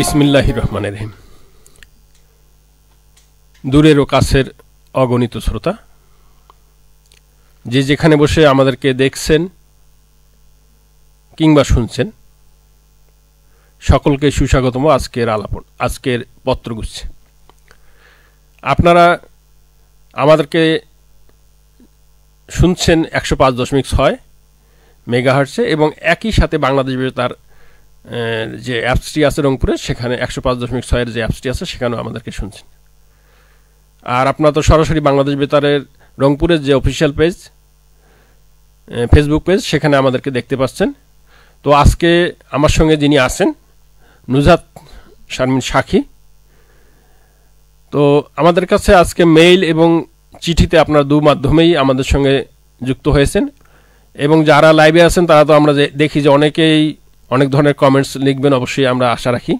বিসমিল্লাহির রহমান রহিম দূরের ও কাছের অগণিত শ্রোতা যে যেখানে বসে আমাদেরকে দেখছেন কিংবা শুনছেন সকলকে সুস্বাগতম আজকের আলাপন আজকের পত্রগুচ্ছে আপনারা আমাদেরকে শুনছেন একশো পাঁচ দশমিক ছয় মেগাহার্সে এবং একই সাথে বাংলাদেশ তার যে অ্যাপসটি আছে রংপুরে সেখানে একশো পাঁচ দশমিক ছয়ের যে অ্যাপসটি আছে সেখানেও আমাদেরকে শুনছেন আর আপনারা তো সরাসরি বাংলাদেশ বেতারের রংপুরের যে অফিসিয়াল পেজ ফেসবুক পেজ সেখানে আমাদেরকে দেখতে পাচ্ছেন তো আজকে আমার সঙ্গে যিনি আছেন নুজাত শারমিন সাক্ষী তো আমাদের কাছে আজকে মেইল এবং চিঠিতে আপনার দু মাধ্যমেই আমাদের সঙ্গে যুক্ত হয়েছেন এবং যারা লাইভে আছেন তারা তো আমরা দেখি যে অনেকেই অনেক ধরনের কমেন্টস লিখবেন অবশ্যই আমরা আশা রাখি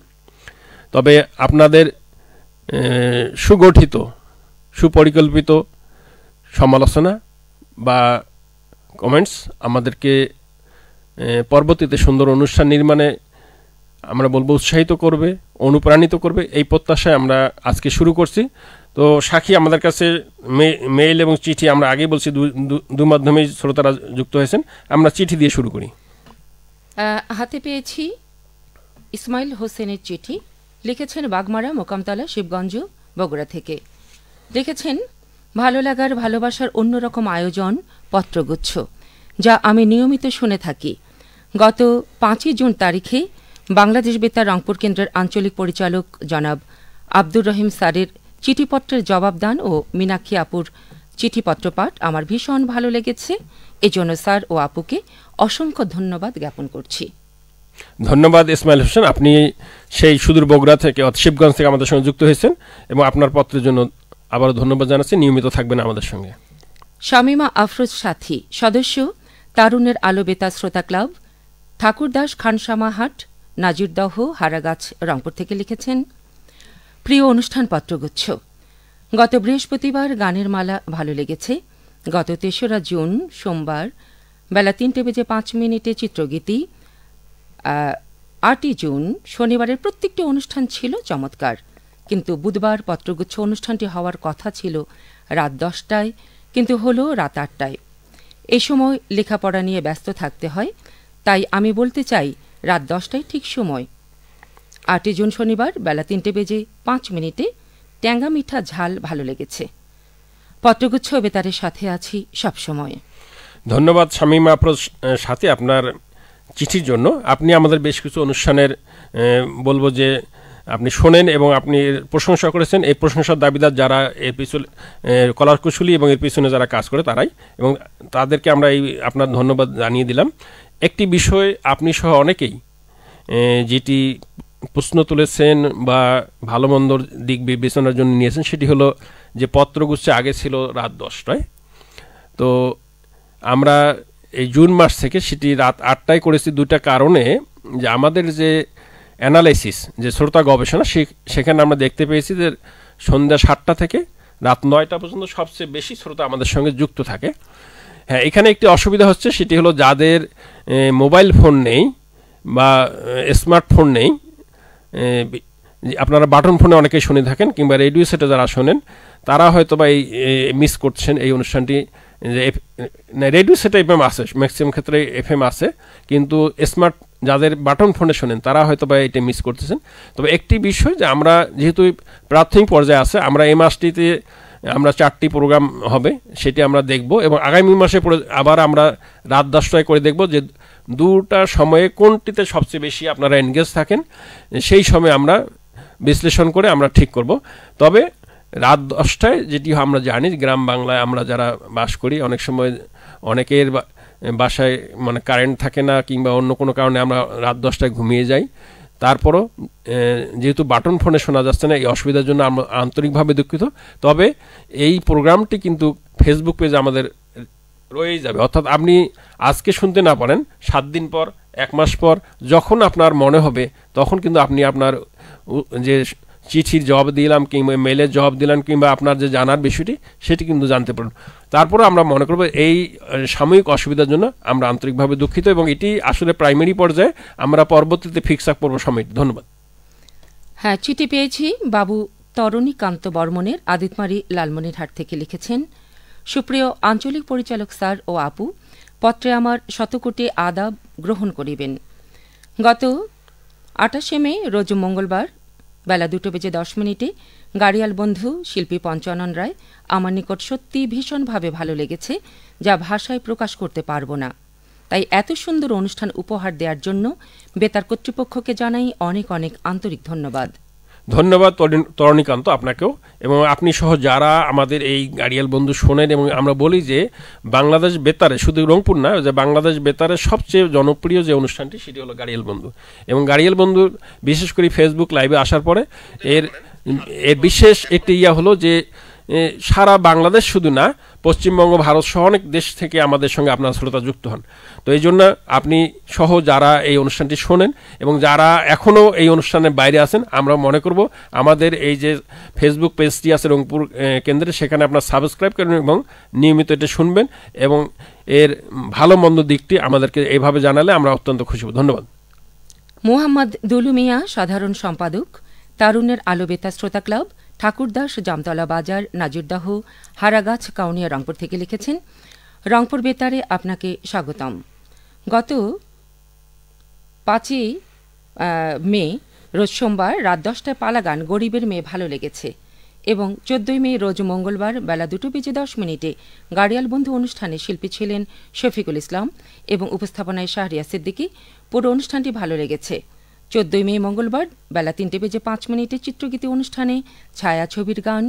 তবে আপনাদের সুগঠিত সুপরিকল্পিত সমালোচনা বা কমেন্টস আমাদেরকে পরবর্তীতে সুন্দর অনুষ্ঠান নির্মাণে আমরা বলবো উৎসাহিত করবে অনুপ্রাণিত করবে এই প্রত্যাশায় আমরা আজকে শুরু করছি তো সাক্ষী আমাদের কাছে মেইল এবং চিঠি আমরা আগেই বলছি দু মাধ্যমেই শ্রোতারা যুক্ত হয়েছেন আমরা চিঠি দিয়ে শুরু করি হাতে পেয়েছি ইসমাইল হোসেনের চিঠি লিখেছেন বাগমারা মোকামতলা শিবগঞ্জ বগুড়া থেকে লিখেছেন ভালো লাগার ভালোবাসার অন্যরকম আয়োজন পত্রগুচ্ছ যা আমি নিয়মিত শুনে থাকি গত পাঁচই জুন তারিখে বাংলাদেশ বেতার রংপুর কেন্দ্রের আঞ্চলিক পরিচালক জনাব আব্দুর রহিম স্যারের চিঠিপত্রের জবাবদান ও মীনাক্ষী আপুর চিঠিপত্র পাঠ আমার ভীষণ ভালো লেগেছে এজন্য স্যার ও আপুকে অসংখ্য ধন্যবাদ জ্ঞাপন করছি ধন্যবাদ ইসমাইল হোসেন আপনি সেই সুদূর বগুড়া থেকে শিবগঞ্জ থেকে আমাদের সঙ্গে যুক্ত হয়েছেন এবং আপনার পত্রের জন্য আবারও ধন্যবাদ জানাচ্ছি নিয়মিত থাকবেন আমাদের সঙ্গে শামিমা আফরোজ সাথী সদস্য তারুণের আলো বেতা শ্রোতা ক্লাব ঠাকুরদাস খানসামাহাট নাজিরদহ হারাগাছ রংপুর থেকে লিখেছেন প্রিয় অনুষ্ঠান পত্রগুচ্ছ গত বৃহস্পতিবার গানের মালা ভালো লেগেছে গত তেসরা জুন সোমবার বেলা তিনটে বেজে পাঁচ মিনিটে চিত্রগীতি আটই জুন শনিবারের প্রত্যেকটি অনুষ্ঠান ছিল চমৎকার কিন্তু বুধবার পত্রগুচ্ছ অনুষ্ঠানটি হওয়ার কথা ছিল রাত দশটায় কিন্তু হলো রাত আটটায় এ সময় লেখাপড়া নিয়ে ব্যস্ত থাকতে হয় তাই আমি বলতে চাই রাত দশটায় ঠিক সময় আটই জুন শনিবার বেলা তিনটে বেজে পাঁচ মিনিটে ট্যাঙ্গা মিঠা ঝাল ভালো লেগেছে পত্রগুচ্ছ বেতারের সাথে আছি সবসময় ধন্যবাদ শামীম আপ্রোজ সাথে আপনার চিঠির জন্য আপনি আমাদের বেশ কিছু অনুষ্ঠানের বলবো যে আপনি শোনেন এবং আপনি প্রশংসা করেছেন এই প্রশংসার দাবিদার যারা এর পিছনে কলার কুশলী এবং এর পিছনে যারা কাজ করে তারাই এবং তাদেরকে আমরা এই আপনার ধন্যবাদ জানিয়ে দিলাম একটি বিষয় আপনি সহ অনেকেই যেটি প্রশ্ন তুলেছেন বা ভালো মন্দর দিক বিবেচনার জন্য নিয়েছেন সেটি হলো যে পত্রগুচ্ছে আগে ছিল রাত দশটায় তো আমরা এই জুন মাস থেকে সেটি রাত আটটায় করেছি দুটা কারণে যে আমাদের যে অ্যানালাইসিস যে শ্রোতা গবেষণা সেখানে আমরা দেখতে পেয়েছি যে সন্ধ্যা সাতটা থেকে রাত নয়টা পর্যন্ত সবচেয়ে বেশি শ্রোতা আমাদের সঙ্গে যুক্ত থাকে হ্যাঁ এখানে একটি অসুবিধা হচ্ছে সেটি হলো যাদের মোবাইল ফোন নেই বা স্মার্টফোন নেই আপনারা বাটন ফোনে অনেকেই শুনে থাকেন কিংবা রেডিও সেটে যারা শোনেন তারা হয়তো বা এই মিস করছেন এই অনুষ্ঠানটি যে না রেডিও এফ এফএম আছে ম্যাক্সিমাম ক্ষেত্রে এফএম আছে কিন্তু স্মার্ট যাদের বাটন ফোনে শোনেন তারা হয়তো বা এটা মিস করতেছেন তবে একটি বিষয় যে আমরা যেহেতু প্রাথমিক পর্যায়ে আছে আমরা এই মাসটিতে আমরা চারটি প্রোগ্রাম হবে সেটি আমরা দেখব এবং আগামী মাসে আবার আমরা রাত দশটায় করে দেখব যে দুটা সময়ে কোনটিতে সবচেয়ে বেশি আপনারা এনগেজ থাকেন সেই সময় আমরা বিশ্লেষণ করে আমরা ঠিক করব তবে রাত দশটায় যেটি আমরা জানি গ্রাম বাংলায় আমরা যারা বাস করি অনেক সময় অনেকের বাসায় মানে কারেন্ট থাকে না কিংবা অন্য কোনো কারণে আমরা রাত দশটায় ঘুমিয়ে যাই তারপরও যেহেতু বাটন ফোনে শোনা যাচ্ছে না এই অসুবিধার জন্য আমরা আন্তরিকভাবে দুঃখিত তবে এই প্রোগ্রামটি কিন্তু ফেসবুক পেজ আমাদের রয়েই যাবে অর্থাৎ আপনি আজকে শুনতে না পারেন সাত দিন পর এক মাস পর যখন আপনার মনে হবে তখন কিন্তু আপনি আপনার যে চিঠির জবাব দিলাম কিংবা মেলের জবাব দিলাম কিংবা আপনার যে জানার বিষয়টি সেটি কিন্তু জানতে পারেন তারপরে আমরা মনে করবো এই সাময়িক অসুবিধার জন্য আমরা আন্তরিকভাবে দুঃখিত এবং এটি আসলে প্রাইমারি পর্যায়ে আমরা পরবর্তীতে ফিক্স আপ করবো সময়টি ধন্যবাদ হ্যাঁ চিঠি পেয়েছি বাবু তরণীকান্ত বর্মনের আদিতমারি লালমনিরহাট থেকে লিখেছেন সুপ্রিয় আঞ্চলিক পরিচালক স্যার ও আপু পত্রে আমার শতকোটি আদাব গ্রহণ করিবেন গত আটাশে মে রোজ মঙ্গলবার বেলা দুটো বেজে দশ মিনিটে গাড়িয়াল বন্ধু শিল্পী পঞ্চানন রায় আমার নিকট সত্যি ভীষণভাবে ভালো লেগেছে যা ভাষায় প্রকাশ করতে পারব না তাই এত সুন্দর অনুষ্ঠান উপহার দেওয়ার জন্য বেতার কর্তৃপক্ষকে জানাই অনেক অনেক আন্তরিক ধন্যবাদ ধন্যবাদ তরণীকান্ত আপনাকেও এবং আপনি সহ যারা আমাদের এই গাড়িয়াল বন্ধু শোনেন এবং আমরা বলি যে বাংলাদেশ বেতারে শুধু রংপুর না যে বাংলাদেশ বেতারে সবচেয়ে জনপ্রিয় যে অনুষ্ঠানটি সেটি হলো গাড়িয়াল বন্ধু এবং গাড়িয়াল বন্ধু বিশেষ করে ফেসবুক লাইভে আসার পরে এর এর বিশেষ একটি ইয়া হলো যে সারা বাংলাদেশ শুধু না পশ্চিমবঙ্গ ভারত সহ অনেক দেশ থেকে আমাদের সঙ্গে আপনার শ্রোতা যুক্ত হন তো এই জন্য আপনি সহ যারা এই অনুষ্ঠানটি শোনেন এবং যারা এখনও এই অনুষ্ঠানের বাইরে আছেন আমরা মনে করব আমাদের এই যে ফেসবুক পেজটি আছে রংপুর কেন্দ্রে সেখানে আপনার সাবস্ক্রাইব করেন এবং নিয়মিত এটা শুনবেন এবং এর ভালো মন্দ দিকটি আমাদেরকে এইভাবে জানালে আমরা অত্যন্ত খুশি হব ধন্যবাদ মোহাম্মদ দুলুমিয়া সাধারণ সম্পাদক তারুণের আলোবেতা শ্রোতা ক্লাব ঠাকুরদাস জামতলা বাজার নাজুরদাহ হারাগাছ কাউনিয়া রংপুর থেকে লিখেছেন রংপুর বেতারে আপনাকে স্বাগতম গত পাঁচই মে রোজ সোমবার রাত দশটায় পালা গান গরিবের মেয়ে ভালো লেগেছে এবং চোদ্দই মে রোজ মঙ্গলবার বেলা দুটো বেজে দশ মিনিটে গাড়িয়াল বন্ধু অনুষ্ঠানে শিল্পী ছিলেন শফিকুল ইসলাম এবং উপস্থাপনায় শাহরিয়া সিদ্দিকী পুরো অনুষ্ঠানটি ভালো লেগেছে চোদ্দই মে মঙ্গলবার বেলা তিনটে বেজে পাঁচ মিনিটে চিত্রগীতি অনুষ্ঠানে ছায়া ছবির গান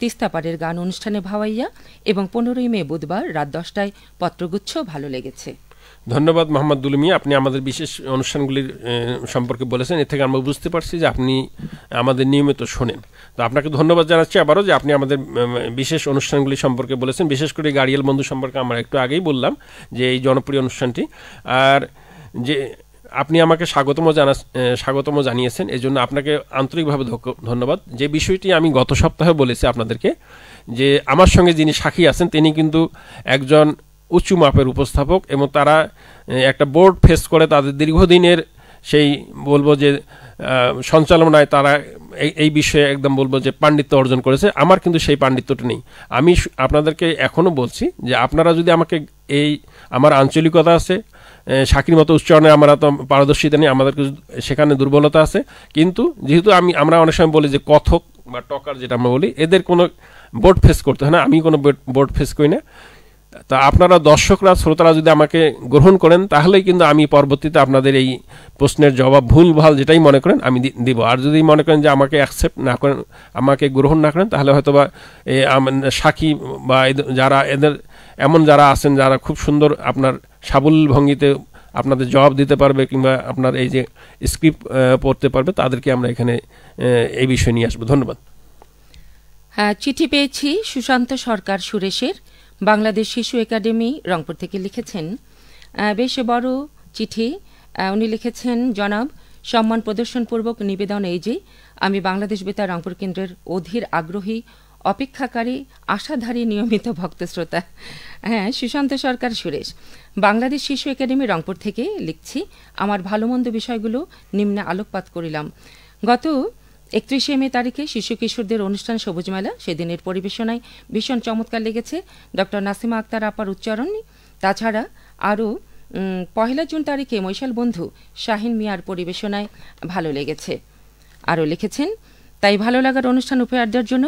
তিস্তাপাড়ের গান অনুষ্ঠানে ভাওয়াইয়া এবং পনেরোই মে বুধবার রাত দশটায় পত্রগুচ্ছ ভালো লেগেছে ধন্যবাদ মোহাম্মদ দুলুমিয়া আপনি আমাদের বিশেষ অনুষ্ঠানগুলির সম্পর্কে বলেছেন এর থেকে আমরা বুঝতে পারছি যে আপনি আমাদের নিয়মিত শোনেন তো আপনাকে ধন্যবাদ জানাচ্ছি আবারও যে আপনি আমাদের বিশেষ অনুষ্ঠানগুলি সম্পর্কে বলেছেন বিশেষ করে গাড়িয়াল বন্ধু সম্পর্কে আমরা একটু আগেই বললাম যে এই জনপ্রিয় অনুষ্ঠানটি আর যে আপনি আমাকে স্বাগতম জানা স্বাগতম জানিয়েছেন এই জন্য আপনাকে আন্তরিকভাবে ধন্যবাদ যে বিষয়টি আমি গত সপ্তাহে বলেছি আপনাদেরকে যে আমার সঙ্গে যিনি সাক্ষী আছেন তিনি কিন্তু একজন উচ্চ মাপের উপস্থাপক এবং তারা একটা বোর্ড ফেস করে তাদের দীর্ঘদিনের সেই বলবো যে সঞ্চালনায় তারা এই বিষয়ে একদম বলবো যে পাণ্ডিত্য অর্জন করেছে আমার কিন্তু সেই পাণ্ডিত্যটা নেই আমি আপনাদেরকে এখনও বলছি যে আপনারা যদি আমাকে এই আমার আঞ্চলিকতা আছে সাকির মতো উচ্চারণে আমরা তো পারদর্শিতা নেই আমাদের সেখানে দুর্বলতা আছে কিন্তু যেহেতু আমি আমরা অনেক সময় বলি যে কথক বা টকার যেটা আমরা বলি এদের কোনো বোর্ড ফেস করতে হয় না আমি কোনো বোর্ড ফেস করি না তা আপনারা দর্শকরা শ্রোতারা যদি আমাকে গ্রহণ করেন তাহলেই কিন্তু আমি পরবর্তীতে আপনাদের এই প্রশ্নের জবাব ভুল ভাল যেটাই মনে করেন আমি দিব আর যদি মনে করেন যে আমাকে অ্যাকসেপ্ট না করেন আমাকে গ্রহণ না করেন তাহলে হয়তো বা সাক্ষী বা যারা এদের এমন যারা আছেন যারা খুব সুন্দর আপনার সাবল ভঙ্গিতে আপনাদের জবাব দিতে পারবে কিংবা আপনার এই যে স্ক্রিপ্ট পড়তে পারবে তাদেরকে আমরা এখানে এই বিষয়ে নিয়ে আসবো ধন্যবাদ হ্যাঁ চিঠি পেয়েছি সুশান্ত সরকার সুরেশের বাংলাদেশ শিশু একাডেমি রংপুর থেকে লিখেছেন বেশ বড় চিঠি উনি লিখেছেন জনাব সম্মান প্রদর্শনপূর্বক নিবেদন এই যে আমি বাংলাদেশ বেতার রংপুর কেন্দ্রের অধীর আগ্রহী অপেক্ষাকারী আশাধারী নিয়মিত ভক্তশ্রোতা হ্যাঁ সুশান্ত সরকার সুরেশ বাংলাদেশ শিশু একাডেমি রংপুর থেকে লিখছি আমার ভালোমন্দ বিষয়গুলো নিম্নে আলোকপাত করিলাম গত একত্রিশে মে তারিখে শিশু কিশোরদের অনুষ্ঠান সবুজ মেলা সেদিনের পরিবেশনায় ভীষণ চমৎকার লেগেছে ডক্টর নাসিমা আক্তার আপার উচ্চারণে তাছাড়া আরও পহেলা জুন তারিখে মৈশাল বন্ধু শাহিন মিয়ার পরিবেশনায় ভালো লেগেছে আরও লিখেছেন তাই ভালো লাগার অনুষ্ঠান উপহার দেওয়ার জন্য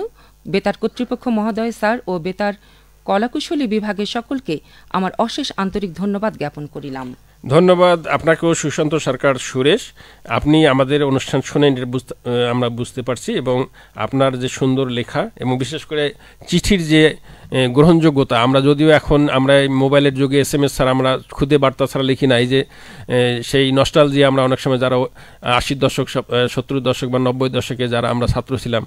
বেতার কর্তৃপক্ষ মহোদয় স্যার ও বেতার কলাকুশলী বিভাগের সকলকে আমার অশেষ আন্তরিক ধন্যবাদ জ্ঞাপন করিলাম ধন্যবাদ আপনাকেও সুশান্ত সরকার সুরেশ আপনি আমাদের অনুষ্ঠান শুনে আমরা বুঝতে পারছি এবং আপনার যে সুন্দর লেখা এবং বিশেষ করে চিঠির যে গ্রহণযোগ্যতা আমরা যদিও এখন আমরা মোবাইলের যুগে এস এম এস ছাড়া আমরা খুদে বার্তা ছাড়া লিখি নাই যে সেই নস্টালজি আমরা অনেক সময় যারা আশির দশক সত্তর দশক বা নব্বই দশকে যারা আমরা ছাত্র ছিলাম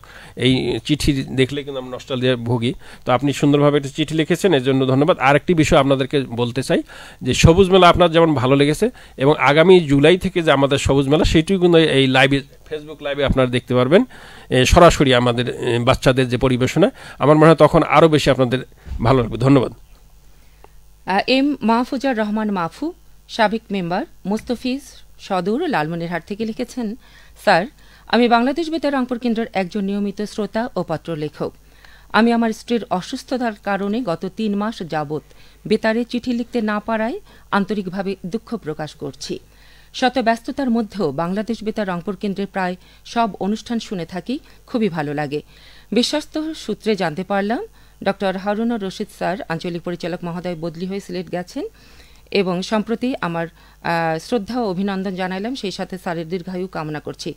এই চিঠি দেখলে কিন্তু আমরা দিয়ে ভুগি তো আপনি সুন্দরভাবে একটি চিঠি লিখেছেন এর জন্য ধন্যবাদ আরেকটি বিষয় আপনাদেরকে বলতে চাই যে সবুজ মেলা আপনার যেমন ভালো লেগেছে এবং আগামী জুলাই থেকে যে আমাদের সবুজ মেলা সেটিও কিন্তু এই লাইভে ফেসবুক লাইভে আপনারা দেখতে পারবেন সরাসরি আমাদের বাচ্চাদের যে পরিবেশনা আমার মনে হয় তখন আরও বেশি আপনাদের ভালো লাগবে ধন্যবাদ এম মাহফুজার রহমান মাফু সাবেক মেম্বার মুস্তফিজ সদর লালমনিরহাট থেকে লিখেছেন স্যার আমি বাংলাদেশ বেতার রংপুর কেন্দ্রের একজন নিয়মিত শ্রোতা ও পত্র লেখক আমি আমার স্ত্রীর অসুস্থতার কারণে গত তিন মাস যাবৎ বেতারে চিঠি লিখতে না পারায় আন্তরিকভাবে দুঃখ প্রকাশ করছি শত ব্যস্ততার মধ্যেও বাংলাদেশ বেতার রংপুর কেন্দ্রের প্রায় সব অনুষ্ঠান শুনে থাকি খুবই ভালো লাগে বিশ্বস্ত সূত্রে জানতে পারলাম ডক্টর হারুন রশিদ স্যার আঞ্চলিক পরিচালক মহোদয় বদলি হয়ে সিলেট গেছেন এবং সম্প্রতি আমার শ্রদ্ধা ও অভিনন্দন জানাইলাম সেই সাথে স্যারের দীর্ঘায়ু কামনা করছি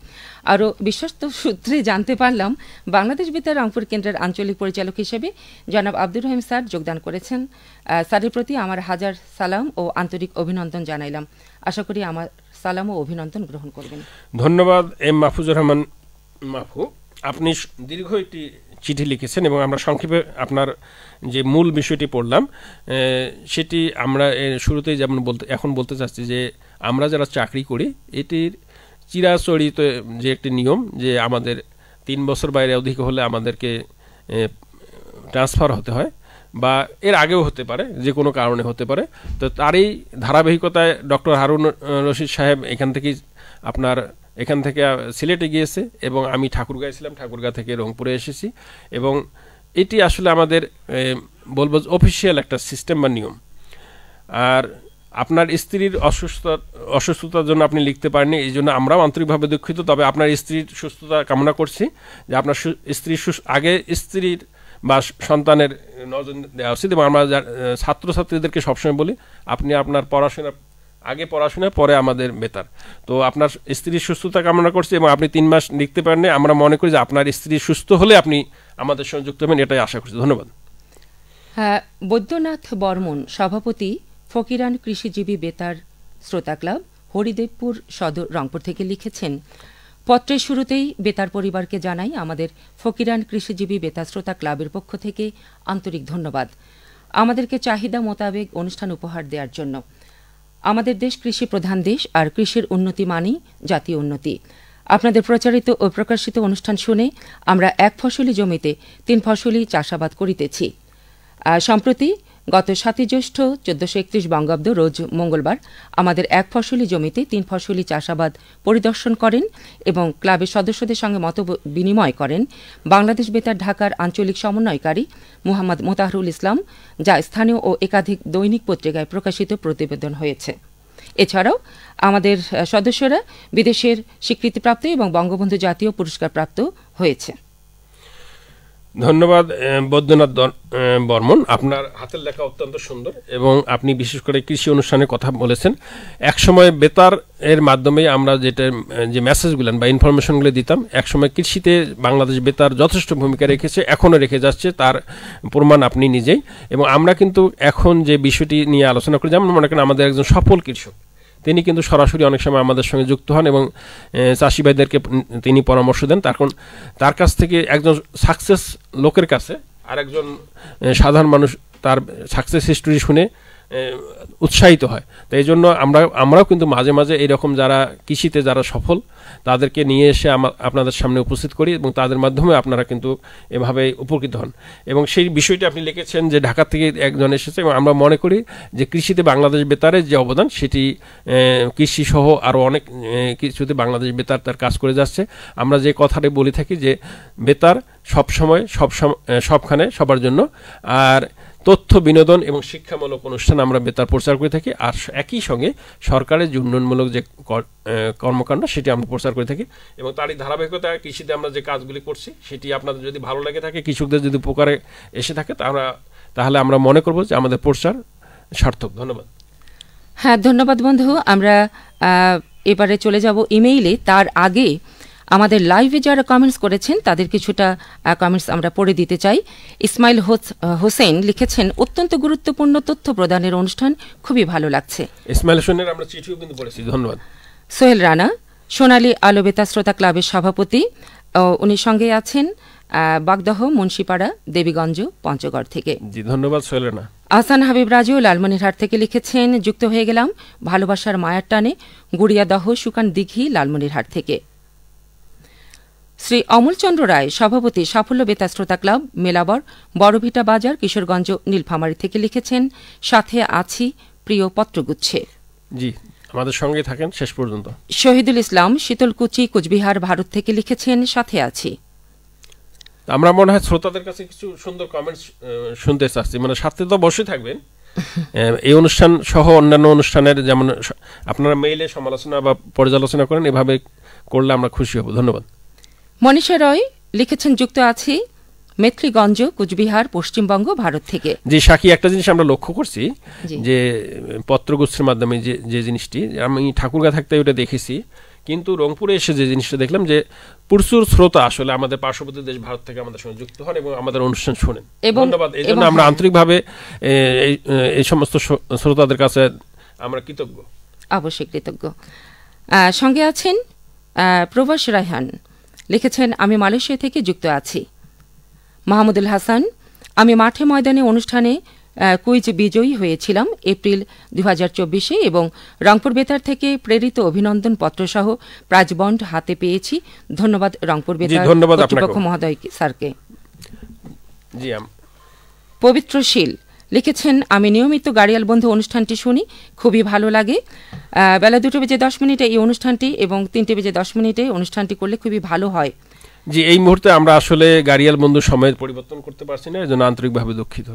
আরও বিশ্বস্ত সূত্রে জানতে পারলাম বাংলাদেশ বেতার রংপুর কেন্দ্রের আঞ্চলিক পরিচালক হিসেবে জনাব আব্দুর রহিম স্যার যোগদান করেছেন স্যারের প্রতি আমার হাজার সালাম ও আন্তরিক অভিনন্দন জানাইলাম আশা করি আমার সালাম ও অভিনন্দন গ্রহণ করবেন ধন্যবাদ এম মাহফুজুর রহমান মাহফু আপনি দীর্ঘ একটি চিঠি লিখেছেন এবং আমরা সংক্ষেপে আপনার যে মূল বিষয়টি পড়লাম সেটি আমরা শুরুতেই যেমন বলতে এখন বলতে চাচ্ছি যে আমরা যারা চাকরি করি এটির চিরাচরিত যে একটি নিয়ম যে আমাদের তিন বছর বাইরে অধিক হলে আমাদেরকে ট্রান্সফার হতে হয় বা এর আগেও হতে পারে যে কোনো কারণে হতে পারে তো তারই ধারাবাহিকতায় ডক্টর হারুন রশিদ সাহেব এখান থেকেই আপনার এখান থেকে সিলেটে গিয়েছে এবং আমি ঠাকুরগাঁ ছিলাম ঠাকুরগাঁ থেকে রংপুরে এসেছি এবং এটি আসলে আমাদের বলবো অফিসিয়াল একটা সিস্টেম বা নিয়ম আর আপনার স্ত্রীর অসুস্থতা অসুস্থতার জন্য আপনি লিখতে পারেননি এই জন্য আমরাও আন্তরিকভাবে দুঃখিত তবে আপনার স্ত্রীর সুস্থতা কামনা করছি যে আপনার স্ত্রী আগে স্ত্রীর বা সন্তানের নজর দেওয়া উচিত এবং আমরা ছাত্রছাত্রীদেরকে সবসময় বলি আপনি আপনার পড়াশোনা আগে পড়াশোনা পরে আমাদের বেতার তো আপনার স্ত্রীর সুস্থতা কামনা করছি এবং আপনি তিন মাস লিখতে পারেন আমরা মনে করি যে আপনার স্ত্রী সুস্থ হলে আপনি আমাদের সঙ্গে যুক্ত হবেন এটাই আশা করছি ধন্যবাদ হ্যাঁ বৈদ্যনাথ বর্মন সভাপতি ফকিরান কৃষিজীবী বেতার শ্রোতা ক্লাব হরিদেবপুর সদর রংপুর থেকে লিখেছেন পত্রের শুরুতেই বেতার পরিবারকে জানাই আমাদের ফকিরান কৃষিজীবী বেতার শ্রোতা ক্লাবের পক্ষ থেকে আন্তরিক ধন্যবাদ আমাদেরকে চাহিদা মোতাবেক অনুষ্ঠান উপহার দেওয়ার জন্য আমাদের দেশ কৃষি প্রধান দেশ আর কৃষির উন্নতি মানেই জাতীয় উন্নতি আপনাদের প্রচারিত ও প্রকাশিত অনুষ্ঠান শুনে আমরা এক ফসলি জমিতে তিন ফসলি চাষাবাদ করিতেছি সম্প্রতি গত সাতই জ্যৈষ্ঠ চোদ্দশো একত্রিশ বঙ্গাব্দ রোজ মঙ্গলবার আমাদের এক ফসলি জমিতে তিন ফসলি চাষাবাদ পরিদর্শন করেন এবং ক্লাবের সদস্যদের সঙ্গে মত বিনিময় করেন বাংলাদেশ বেতার ঢাকার আঞ্চলিক সমন্বয়কারী মোহাম্মদ মোতাহরুল ইসলাম যা স্থানীয় ও একাধিক দৈনিক পত্রিকায় প্রকাশিত প্রতিবেদন হয়েছে এছাড়াও আমাদের সদস্যরা বিদেশের স্বীকৃতিপ্রাপ্ত এবং বঙ্গবন্ধু জাতীয় পুরস্কারপ্রাপ্ত হয়েছে ধন্যবাদ বৈদ্যনাথ বর্মন আপনার হাতের লেখা অত্যন্ত সুন্দর এবং আপনি বিশেষ করে কৃষি অনুষ্ঠানে কথা বলেছেন একসময় বেতার এর মাধ্যমে আমরা যেটা যে মেসেজগুলো বা ইনফরমেশনগুলো দিতাম একসময় কৃষিতে বাংলাদেশ বেতার যথেষ্ট ভূমিকা রেখেছে এখনও রেখে যাচ্ছে তার প্রমাণ আপনি নিজেই এবং আমরা কিন্তু এখন যে বিষয়টি নিয়ে আলোচনা করি যেমন মনে করেন আমাদের একজন সফল কৃষক তিনি কিন্তু সরাসরি অনেক সময় আমাদের সঙ্গে যুক্ত হন এবং চাষিভাইদেরকে তিনি পরামর্শ দেন তার কারণ তার কাছ থেকে একজন সাকসেস লোকের কাছে আর একজন সাধারণ মানুষ তার সাকসেস হিস্টোরি শুনে উৎসাহিত হয় তো এই জন্য আমরা আমরাও কিন্তু মাঝে মাঝে এইরকম যারা কৃষিতে যারা সফল তাদেরকে নিয়ে এসে আপনাদের সামনে উপস্থিত করি এবং তাদের মাধ্যমে আপনারা কিন্তু এভাবে উপকৃত হন এবং সেই বিষয়টি আপনি লিখেছেন যে ঢাকা থেকে একজন এসেছে এবং আমরা মনে করি যে কৃষিতে বাংলাদেশ বেতারের যে অবদান সেটি কৃষিসহ আরও অনেক কিছুতে বাংলাদেশ বেতার তার কাজ করে যাচ্ছে আমরা যে কথাটি বলে থাকি যে বেতার সব সময় সব সবখানে সবার জন্য আর তথ্য বিনোদন এবং শিক্ষামূলক অনুষ্ঠান আমরা বেতার প্রচার করে থাকি আর একই সঙ্গে সরকারের যে উন্নয়নমূলক যে কর্মকাণ্ড সেটি আমরা প্রচার করে থাকি এবং তারই ধারাবাহিকতা কৃষিতে আমরা যে কাজগুলি করছি সেটি আপনাদের যদি ভালো লাগে থাকে কৃষকদের যদি উপকারে এসে থাকে তারা তাহলে আমরা মনে করব যে আমাদের প্রচার সার্থক ধন্যবাদ হ্যাঁ ধন্যবাদ বন্ধু আমরা এবারে চলে যাব ইমেইলে তার আগে আমাদের লাইভে যারা কমেন্টস করেছেন তাদের কিছুটা কমেন্টস আমরা পড়ে দিতে চাই ইসমাইল হোসেন লিখেছেন অত্যন্ত গুরুত্বপূর্ণ তথ্য প্রদানের অনুষ্ঠান খুবই ভালো লাগছে ইসমাইল হোসেনের আমরা চিঠিও কিন্তু পড়েছি ধন্যবাদ সোহেল রানা সোনালী আলোবেতা শ্রোতা ক্লাবের সভাপতি উনি সঙ্গে আছেন বাগদহ মুন্সিপাড়া দেবীগঞ্জ পঞ্চগড় থেকে জি ধন্যবাদ সোহেল রানা আহসান হাবিব রাজু লালমনিরহাট থেকে লিখেছেন যুক্ত হয়ে গেলাম ভালোবাসার মায়ার টানে গুড়িয়া দহ সুকান দিঘি লালমনিরহাট থেকে শ্রী অমলচন্দ্র রায় সভাপতি সাফল্য বেতা শ্রোতা ক্লাব মেলাবর বড়ভিটা বাজার কিশোরগঞ্জ নীলফামারী থেকে লিখেছেন সাথে আছি প্রিয় পত্রগুচ্ছে জি আমাদের সঙ্গে থাকেন শেষ পর্যন্ত শহীদুল ইসলাম শীতলকুচি কুচবিহার ভারত থেকে লিখেছেন সাথে আছি আমরা মনে হয় শ্রোতাদের কাছে কিছু সুন্দর কমেন্টস শুনতে চাচ্ছি মানে সাথে তো বসে থাকবেন এই অনুষ্ঠান সহ অন্যান্য অনুষ্ঠানের যেমন আপনারা মেইলে সমালোচনা বা পর্যালোচনা করেন এভাবে করলে আমরা খুশি হব ধন্যবাদ মনীষা রয় লিখেছেন যুক্ত আছি মেথলিগঞ্জ কুচবিহার পশ্চিমবঙ্গ ভারত থেকে যে সাকি একটা জিনিস আমরা লক্ষ্য করছি যে পত্রগুচ্ছের মাধ্যমে যে যে জিনিসটি আমি ঠাকুরগা থাকতে ওটা দেখেছি কিন্তু রংপুরে এসে যে জিনিসটা দেখলাম যে প্রচুর শ্রোতা আসলে আমাদের পার্শ্ববর্তী দেশ ভারত থেকে আমাদের সঙ্গে যুক্ত হন এবং আমাদের অনুষ্ঠান শোনেন ধন্যবাদ এই জন্য আমরা আন্তরিকভাবে এই সমস্ত শ্রোতাদের কাছে আমরা কৃতজ্ঞ অবশ্যই কৃতজ্ঞ সঙ্গে আছেন প্রবাস রায়হান লিখেছেন আমি মালয়েশিয়া থেকে যুক্ত আছি মাহমুদুল হাসান আমি মাঠে ময়দানে অনুষ্ঠানে কুইজ বিজয়ী হয়েছিলাম এপ্রিল দু হাজার চব্বিশে এবং রংপুর বেতার থেকে প্রেরিত অভিনন্দন পত্রসহ প্রাইজ বন্ড হাতে পেয়েছি ধন্যবাদ রংপুর বেতার কর্তৃপক্ষ মহোদয় স্যারকে পবিত্র শীল লিখেছেন আমি নিয়মিত গাড়িয়াল বন্ধু অনুষ্ঠানটি শুনি খুবই ভালো লাগে বেলা দুটো বেজে দশ মিনিটে এই অনুষ্ঠানটি এবং তিনটে বেজে দশ মিনিটে অনুষ্ঠানটি করলে খুবই ভালো হয় জি এই মুহূর্তে আমরা আসলে গাড়িয়াল বন্ধু সময় পরিবর্তন করতে পারছি না এজন্য আন্তরিকভাবে দুঃখিত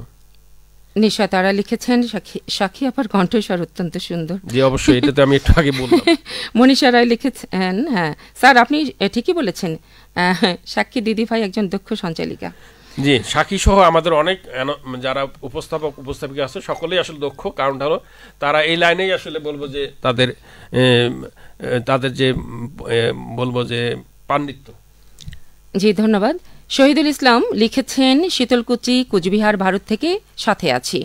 নিশা তারা লিখেছেন সাক্ষী আপার কণ্ঠস্বর অত্যন্ত সুন্দর জি অবশ্যই এটা তো আমি একটু আগে বললাম মনীষা রায় লিখেছেন হ্যাঁ স্যার আপনি ঠিকই বলেছেন সাক্ষী দিদিভাই একজন দক্ষ সঞ্চালিকা জি সাকি সহ আমাদের অনেক যারা উপস্থাপক উপস্থাপিকা আছে সকলেই আসলে দক্ষ কারণ ধরো তারা এই লাইনেই আসলে বলবো যে তাদের তাদের যে বলবো যে পাণ্ডিত্য জি ধন্যবাদ শহীদুল ইসলাম লিখেছেন শীতলকুচি কোচবিহার ভারত থেকে সাথে আছি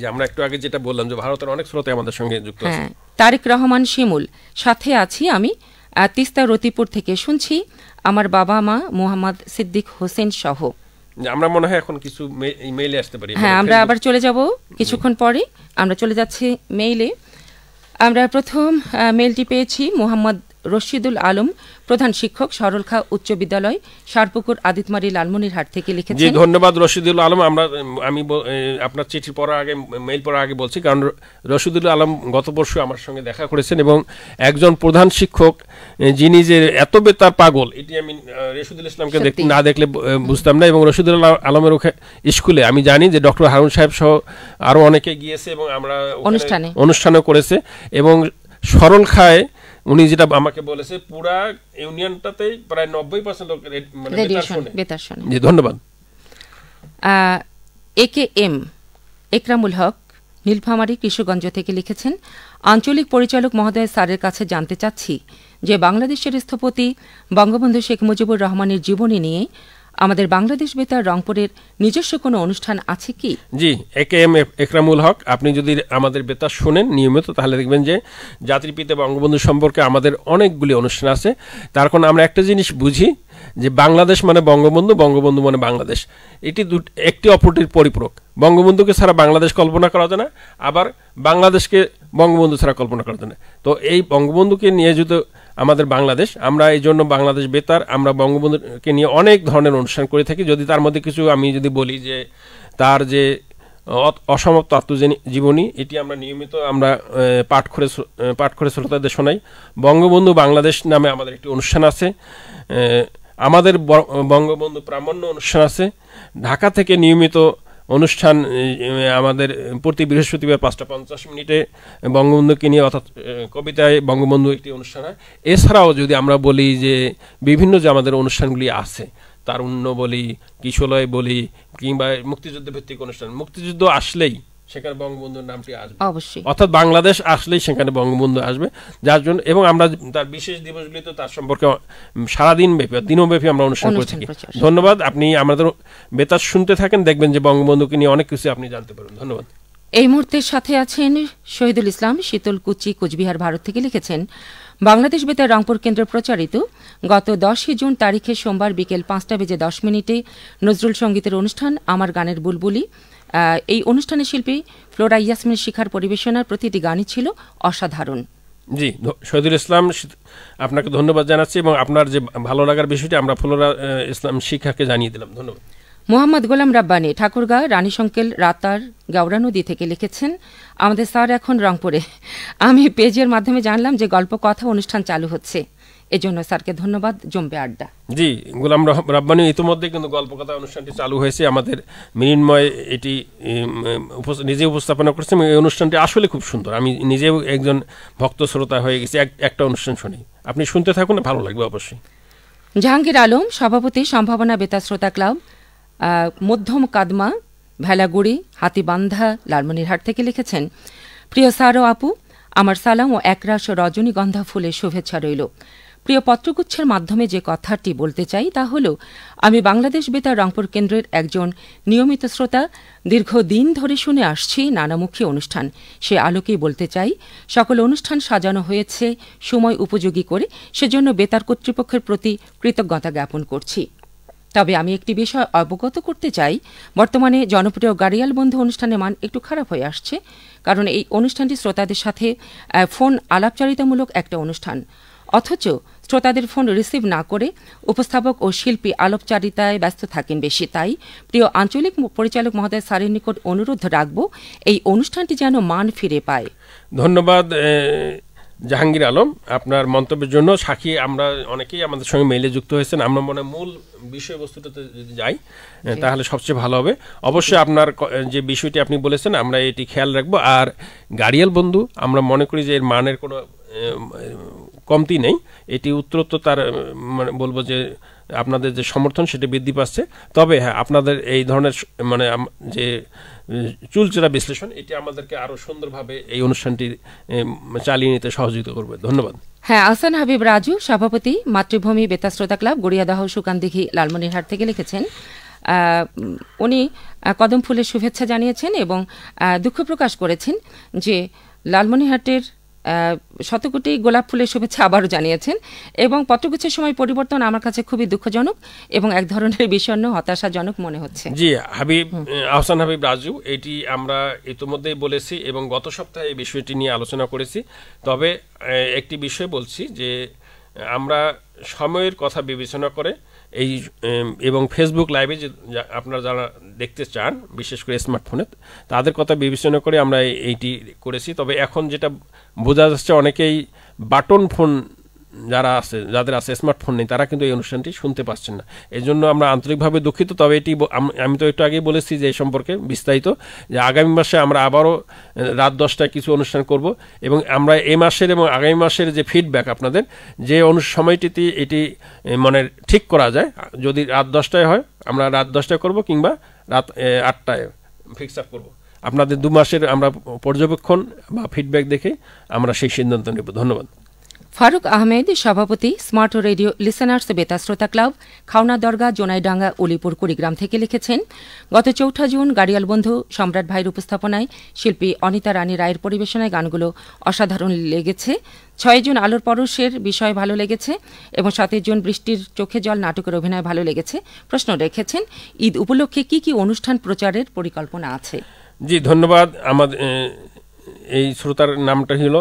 যে আমরা একটু আগে যেটা বললাম যে ভারতের অনেক শ্রোতা আমাদের সঙ্গে যুক্ত আছে হ্যাঁ, তারেক রহমান শিমুল সাথে আছি আমি তিস্তা রতিপুর থেকে শুনছি আমার বাবা মা মোহাম্মদ সিদ্দিক হোসেন সহ আমরা মনে হয় এখন কিছু মেইলে আসতে পারি হ্যাঁ আমরা আবার চলে যাব কিছুক্ষণ পরে আমরা চলে যাচ্ছি মেইলে আমরা প্রথম মেইলটি পেয়েছি মোহাম্মদ রশিদুল আলম প্রধান শিক্ষক সরলখা উচ্চ বিদ্যালয় সারপুকুর আদিতমারি লালমনির হাট থেকে লিখেছেন জি ধন্যবাদ রশিদুল আলম আমরা আমি আপনার চিঠি পড়ার আগে মেইল পড়ার আগে বলছি কারণ রশিদুল আলম গত বর্ষ আমার সঙ্গে দেখা করেছেন এবং একজন প্রধান শিক্ষক যিনি যে এত বেতার পাগল এটি আমি রশিদুল ইসলামকে না দেখলে বুঝতাম না এবং রশিদুল আলমের স্কুলে আমি জানি যে ডক্টর হারুন সাহেব সহ আরও অনেকে গিয়েছে এবং আমরা অনুষ্ঠানে অনুষ্ঠানও করেছে এবং সরল খায় উনি যেটা আমাকে বলেছে পুরা ইউনিয়নটাতেই প্রায় নব্বই পার্সেন্ট লোক মানে বেতার শোনে জি ধন্যবাদ A K M Ekramul Haque Nilphamari Kishoreganj থেকে লিখেছেন আঞ্চলিক পরিচালক মহোদয় স্যারের কাছে জানতে চাচ্ছি যে বাংলাদেশের স্থপতি বঙ্গবন্ধু শেখ মুজিবুর রহমানের জীবনী নিয়ে আমাদের বাংলাদেশ বেতার রংপুরের নিজস্ব কোনো অনুষ্ঠান আছে কি জি একে এম একরামুল হক আপনি যদি আমাদের বেতার শোনেন নিয়মিত তাহলে দেখবেন যে জাতির পিতা বঙ্গবন্ধু সম্পর্কে আমাদের অনেকগুলি অনুষ্ঠান আছে তার কোনো আমরা একটা জিনিস বুঝি যে বাংলাদেশ মানে বঙ্গবন্ধু বঙ্গবন্ধু মানে বাংলাদেশ এটি দু একটি অপরটির পরিপূরক বঙ্গবন্ধুকে ছাড়া বাংলাদেশ কল্পনা করা যায় না আবার বাংলাদেশকে বঙ্গবন্ধু ছাড়া কল্পনা করা যায় না তো এই বঙ্গবন্ধুকে নিয়ে যদি আমাদের বাংলাদেশ আমরা এই জন্য বাংলাদেশ বেতার আমরা বঙ্গবন্ধুকে নিয়ে অনেক ধরনের অনুষ্ঠান করে থাকি যদি তার মধ্যে কিছু আমি যদি বলি যে তার যে অসমাপ্ত আত্মজীবনী এটি আমরা নিয়মিত আমরা পাঠ করে পাঠ করে শ্রোতাদের শোনাই বঙ্গবন্ধু বাংলাদেশ নামে আমাদের একটি অনুষ্ঠান আছে আমাদের বঙ্গবন্ধু প্রামাণ্য অনুষ্ঠান আছে ঢাকা থেকে নিয়মিত অনুষ্ঠান আমাদের প্রতি বৃহস্পতিবার পাঁচটা পঞ্চাশ মিনিটে বঙ্গবন্ধুকে নিয়ে অর্থাৎ কবিতায় বঙ্গবন্ধু একটি অনুষ্ঠান হয় এছাড়াও যদি আমরা বলি যে বিভিন্ন যে আমাদের অনুষ্ঠানগুলি আছে তার অন্য বলি কিশোলয় বলি কিংবা মুক্তিযুদ্ধ ভিত্তিক অনুষ্ঠান মুক্তিযুদ্ধ আসলেই সেখানে বঙ্গবন্ধুর নামটি আসবে অবশ্যই অর্থাৎ বাংলাদেশ আসলেই সেখানে বঙ্গবন্ধু আসবে যার জন্য এবং আমরা তার বিশেষ দিবসগুলি তার সম্পর্কে সারাদিন ব্যাপী দিনব্যাপী আমরা অনুষ্ঠান করে থাকি ধন্যবাদ আপনি আমাদের বেতার শুনতে থাকেন দেখবেন যে বঙ্গবন্ধুকে নিয়ে অনেক কিছু আপনি জানতে পারবেন ধন্যবাদ এই মুহূর্তের সাথে আছেন শহীদুল ইসলাম শীতল কুচি কোচবিহার ভারত থেকে লিখেছেন বাংলাদেশ বেতার রংপুর কেন্দ্র প্রচারিত গত দশই জুন তারিখে সোমবার বিকেল পাঁচটা বেজে দশ মিনিটে নজরুল সঙ্গীতের অনুষ্ঠান আমার গানের বুলবুলি এই অনুষ্ঠানে শিল্পী ফ্লোরা ইয়াসমিন শিখার পরিবেশনার প্রতিটি গানই ছিল অসাধারণ জি শহীদুল ইসলাম আপনাকে ধন্যবাদ জানাচ্ছি এবং আপনার যে ভালো লাগার বিষয়টি আমরা ফ্লোরা ইসলাম শিখাকে জানিয়ে দিলাম ধন্যবাদ মোহাম্মদ গোলাম রাব্বানি ঠাকুরগাঁ রানী সংকেল রাতার গাওরা নদী থেকে লিখেছেন আমাদের স্যার এখন রংপুরে আমি পেজের মাধ্যমে জানলাম যে গল্প কথা অনুষ্ঠান চালু হচ্ছে এজন্য স্যারকে ধন্যবাদ জম্পে আড্ডা জি গোলাম রাব্বানি ইতিমধ্যে কিন্তু গল্পকথা অনুষ্ঠানটি চালু হয়েছে আমাদের মিনিন্ময় এটি নিজে উপস্থাপনা করছে এই অনুষ্ঠানটি আসলে খুব সুন্দর আমি নিজেও একজন ভক্ত শ্রোতা হয়ে গেছি একটা অনুষ্ঠান শুনি আপনি শুনতে থাকুন ভালো লাগবে অবশ্যই জাহাঙ্গীর আলম সভাপতি সম্ভাবনা বেতা শ্রোতা ক্লাব মধ্যম কাদমা ভেলাগুড়ি হাতিবান্ধা লালমনিরহাট থেকে লিখেছেন প্রিয় সারো আপু আমার সালাম ও একরাশ রজনীগন্ধা ফুলের শুভেচ্ছা রইল প্রিয় পত্রগুচ্ছের মাধ্যমে যে কথাটি বলতে চাই তা হল আমি বাংলাদেশ বেতার রংপুর কেন্দ্রের একজন নিয়মিত শ্রোতা দীর্ঘ দিন ধরে শুনে আসছি নানামুখী অনুষ্ঠান সে আলোকেই বলতে চাই সকল অনুষ্ঠান সাজানো হয়েছে সময় উপযোগী করে সেজন্য বেতার কর্তৃপক্ষের প্রতি কৃতজ্ঞতা জ্ঞাপন করছি তবে আমি একটি বিষয় অবগত করতে চাই বর্তমানে জনপ্রিয় গাড়িয়াল বন্ধু অনুষ্ঠানের মান একটু খারাপ হয়ে আসছে কারণ এই অনুষ্ঠানটি শ্রোতাদের সাথে ফোন আলাপচারিতামূলক একটা অনুষ্ঠান অথচ শ্রোতাদের ফোন রিসিভ না করে উপস্থাপক ও শিল্পী আলোপচারিতায় ব্যস্ত থাকেন বেশি তাই প্রিয় আঞ্চলিক পরিচালক মহোদয় স্যারের নিকট অনুরোধ রাখব এই অনুষ্ঠানটি যেন মান ফিরে পায় ধন্যবাদ জাহাঙ্গীর আলম আপনার মন্তব্যের জন্য সাক্ষী আমরা অনেকেই আমাদের সঙ্গে মেলে যুক্ত হয়েছেন আমরা মনে মূল বিষয়বস্তুটাতে যদি যাই তাহলে সবচেয়ে ভালো হবে অবশ্যই আপনার যে বিষয়টি আপনি বলেছেন আমরা এটি খেয়াল রাখবো আর গাড়িয়াল বন্ধু আমরা মনে করি যে এর মানের কোনো কমতি নেই এটি উত্তরোত্তর তার মানে বলবো যে আপনাদের যে সমর্থন সেটি বৃদ্ধি পাচ্ছে তবে হ্যাঁ আপনাদের এই ধরনের মানে যে চুলচেরা বিশ্লেষণ এটি আমাদেরকে আরও সুন্দরভাবে এই অনুষ্ঠানটি চালিয়ে নিতে সহযোগিতা করবে ধন্যবাদ হ্যাঁ আসান হাবিব রাজু সভাপতি মাতৃভূমি বেতাশ্রোতা ক্লাব গড়িয়াদাহ সুকান্দিঘি লালমনিরহাট থেকে লিখেছেন উনি কদম ফুলের শুভেচ্ছা জানিয়েছেন এবং দুঃখ প্রকাশ করেছেন যে লালমনিরহাটের শতকোটি গোলাপ ফুলের শুভেচ্ছা আবারও জানিয়েছেন এবং পত্রগুচ্ছের সময় পরিবর্তন আমার কাছে খুবই দুঃখজনক এবং এক ধরনের বিষণ্ন হতাশাজনক মনে হচ্ছে জি হাবিব আহসান হাবিব রাজু এটি আমরা ইতিমধ্যেই বলেছি এবং গত সপ্তাহে এই বিষয়টি নিয়ে আলোচনা করেছি তবে একটি বিষয় বলছি যে আমরা সময়ের কথা বিবেচনা করে এই এবং ফেসবুক লাইভে যে আপনারা যারা দেখতে চান বিশেষ করে স্মার্টফোনে তাদের কথা বিবেচনা করে আমরা এইটি করেছি তবে এখন যেটা বোঝা যাচ্ছে অনেকেই বাটন ফোন যারা আছে যাদের আছে স্মার্টফোন নেই তারা কিন্তু এই অনুষ্ঠানটি শুনতে পাচ্ছেন না এই জন্য আমরা আন্তরিকভাবে দুঃখিত তবে এটি আমি তো একটু আগেই বলেছি যে এই সম্পর্কে বিস্তারিত যে আগামী মাসে আমরা আবারও রাত দশটায় কিছু অনুষ্ঠান করব এবং আমরা এ মাসের এবং আগামী মাসের যে ফিডব্যাক আপনাদের যে সময়টিতে এটি মানে ঠিক করা যায় যদি রাত দশটায় হয় আমরা রাত দশটায় করব কিংবা রাত আটটায় ফিক্স আপ করবো আপনাদের দু মাসের আমরা পর্যবেক্ষণ বা ফিডব্যাক দেখে আমরা সেই সিদ্ধান্ত নেব ধন্যবাদ ফারুক আহমেদ সভাপতি স্মার্ট রেডিও লিসেনার্স বেতা শ্রোতা ক্লাব খাওনা দরগা জোনাইডাঙ্গা অলিপুর কুড়িগ্রাম থেকে লিখেছেন গত চৌঠা জুন গাড়িয়াল বন্ধু সম্রাট ভাইয়ের উপস্থাপনায় শিল্পী অনিতা রানী রায়ের পরিবেশনায় গানগুলো অসাধারণ লেগেছে ছয় জুন আলোর পরশের বিষয় ভালো লেগেছে এবং সাতের জুন বৃষ্টির চোখে জল নাটকের অভিনয় ভালো লেগেছে প্রশ্ন রেখেছেন ঈদ উপলক্ষে কি কি অনুষ্ঠান প্রচারের পরিকল্পনা আছে জি ধন্যবাদ আমাদের এই শ্রোতার নামটা হলো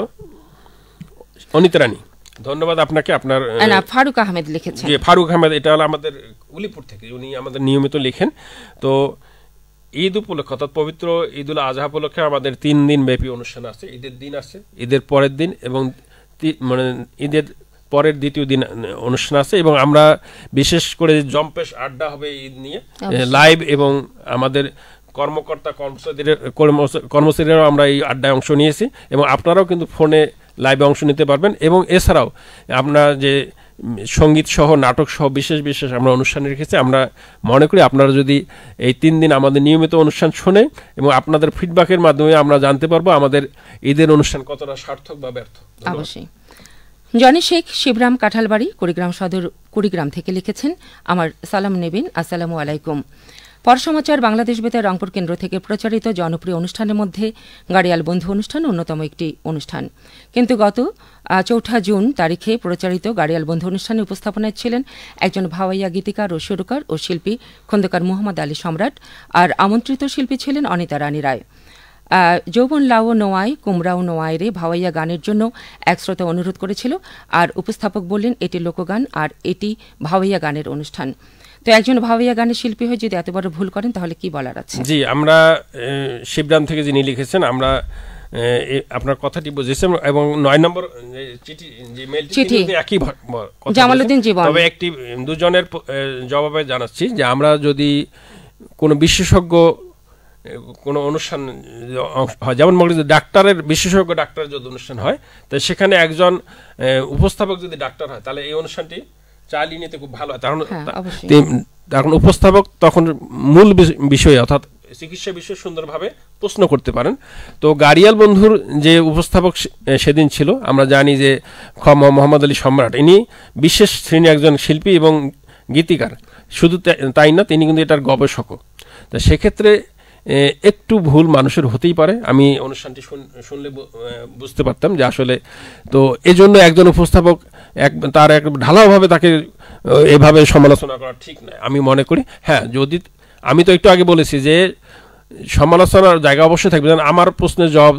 অনিতা রানী ধন্যবাদ আপনাকে আপনার ফারুক আহমেদ লিখেছেন জি ফারুক আহমেদ এটা হলো আমাদের উলিপুর থেকে উনি আমাদের নিয়মিত লেখেন তো ঈদ উপলক্ষে অর্থাৎ পবিত্র ঈদুল আজহা উপলক্ষে আমাদের তিন দিন ব্যাপী অনুষ্ঠান আছে ঈদের দিন আছে ঈদের পরের দিন এবং মানে ঈদের পরের দ্বিতীয় দিন অনুষ্ঠান আছে এবং আমরা বিশেষ করে জম্পেশ আড্ডা হবে ঈদ নিয়ে লাইভ এবং আমাদের কর্মকর্তা কর্মচারীরা কর্মচারীরাও আমরা এই আড্ডায় অংশ নিয়েছি এবং আপনারাও কিন্তু ফোনে লাইভে অংশ নিতে পারবেন এবং এছাড়াও আপনার যে সঙ্গীত সহ নাটক সহ বিশেষ বিশেষ আমরা অনুষ্ঠান রেখেছি আমরা মনে করি আপনারা যদি এই তিন দিন আমাদের নিয়মিত অনুষ্ঠান শোনে এবং আপনাদের ফিডব্যাকের মাধ্যমে আমরা জানতে পারবো আমাদের ঈদের অনুষ্ঠান কতটা সার্থক বা ব্যর্থ অবশ্যই জনি শেখ শিবরাম কাঁঠালবাড়ি কুড়িগ্রাম সদর কুড়িগ্রাম থেকে লিখেছেন আমার সালাম নেবেন আসসালামু আলাইকুম পরসমাচার বাংলাদেশ বেতার রংপুর কেন্দ্র থেকে প্রচারিত জনপ্রিয় অনুষ্ঠানের মধ্যে গাড়িয়াল বন্ধু অনুষ্ঠান অন্যতম একটি অনুষ্ঠান কিন্তু গত চৌঠা জুন তারিখে প্রচারিত গাড়িয়াল বন্ধু অনুষ্ঠানে উপস্থাপনায় ছিলেন একজন ভাওয়াইয়া গীতিকার ও সুরকার ও শিল্পী খন্দকার মোহাম্মদ আলী সম্রাট আর আমন্ত্রিত শিল্পী ছিলেন অনিতা রানী রায় যৌবন লাও নোয়াই কুমরাও নোয়াইরে রে ভাওয়াইয়া গানের জন্য এক শ্রোতা অনুরোধ করেছিল আর উপস্থাপক বললেন এটি লোকগান আর এটি ভাওয়াইয়া গানের অনুষ্ঠান তো একজন ভাবিয়া গানের শিল্পী হয়ে যদি এত বড় ভুল করেন তাহলে কি বলার আছে জি আমরা শিবরাম থেকে যিনি লিখেছেন আমরা আপনার কথাটি বুঝেছি এবং নয় নম্বর চিঠি যে মেল চিঠি একই জামালউদ্দিন জীবন তবে একটি দুজনের জবাবে জানাচ্ছি যে আমরা যদি কোনো বিশেষজ্ঞ কোনো অনুষ্ঠান হয় যেমন ডাক্তারের বিশেষজ্ঞ ডাক্তারের যদি অনুষ্ঠান হয় তো সেখানে একজন উপস্থাপক যদি ডাক্তার হয় তাহলে এই অনুষ্ঠানটি চালিয়ে নিতে খুব ভালো হয় কারণ কারণ হ্যাঁ, উপস্থাপক তখন মূল বিষয়ে অর্থাৎ চিকিৎসা বিষয়ে সুন্দরভাবে প্রশ্ন করতে পারেন তো গাড়িয়াল বন্ধুর যে উপস্থাপক সেদিন ছিল আমরা জানি যে খ মোহাম্মদ আলী সম্রাট ইনি বিশেষ শ্রেণী একজন শিল্পী এবং গীতিকার শুধু তাই না তিনি কিন্তু এটার গবেষকও তো সেক্ষেত্রে একটু ভুল মানুষের হতেই পারে আমি অনুষ্ঠানটি শুনলে বুঝতে পারতাম যে আসলে তো এজন্য একজন উপস্থাপক এক তার এক ঢালাওভাবে তাকে এভাবে সমালোচনা করা ঠিক নয় আমি মনে করি হ্যাঁ যদি আমি তো একটু আগে বলেছি যে সমালোচনার জায়গা অবশ্যই থাকবে যেমন আমার প্রশ্নের জবাব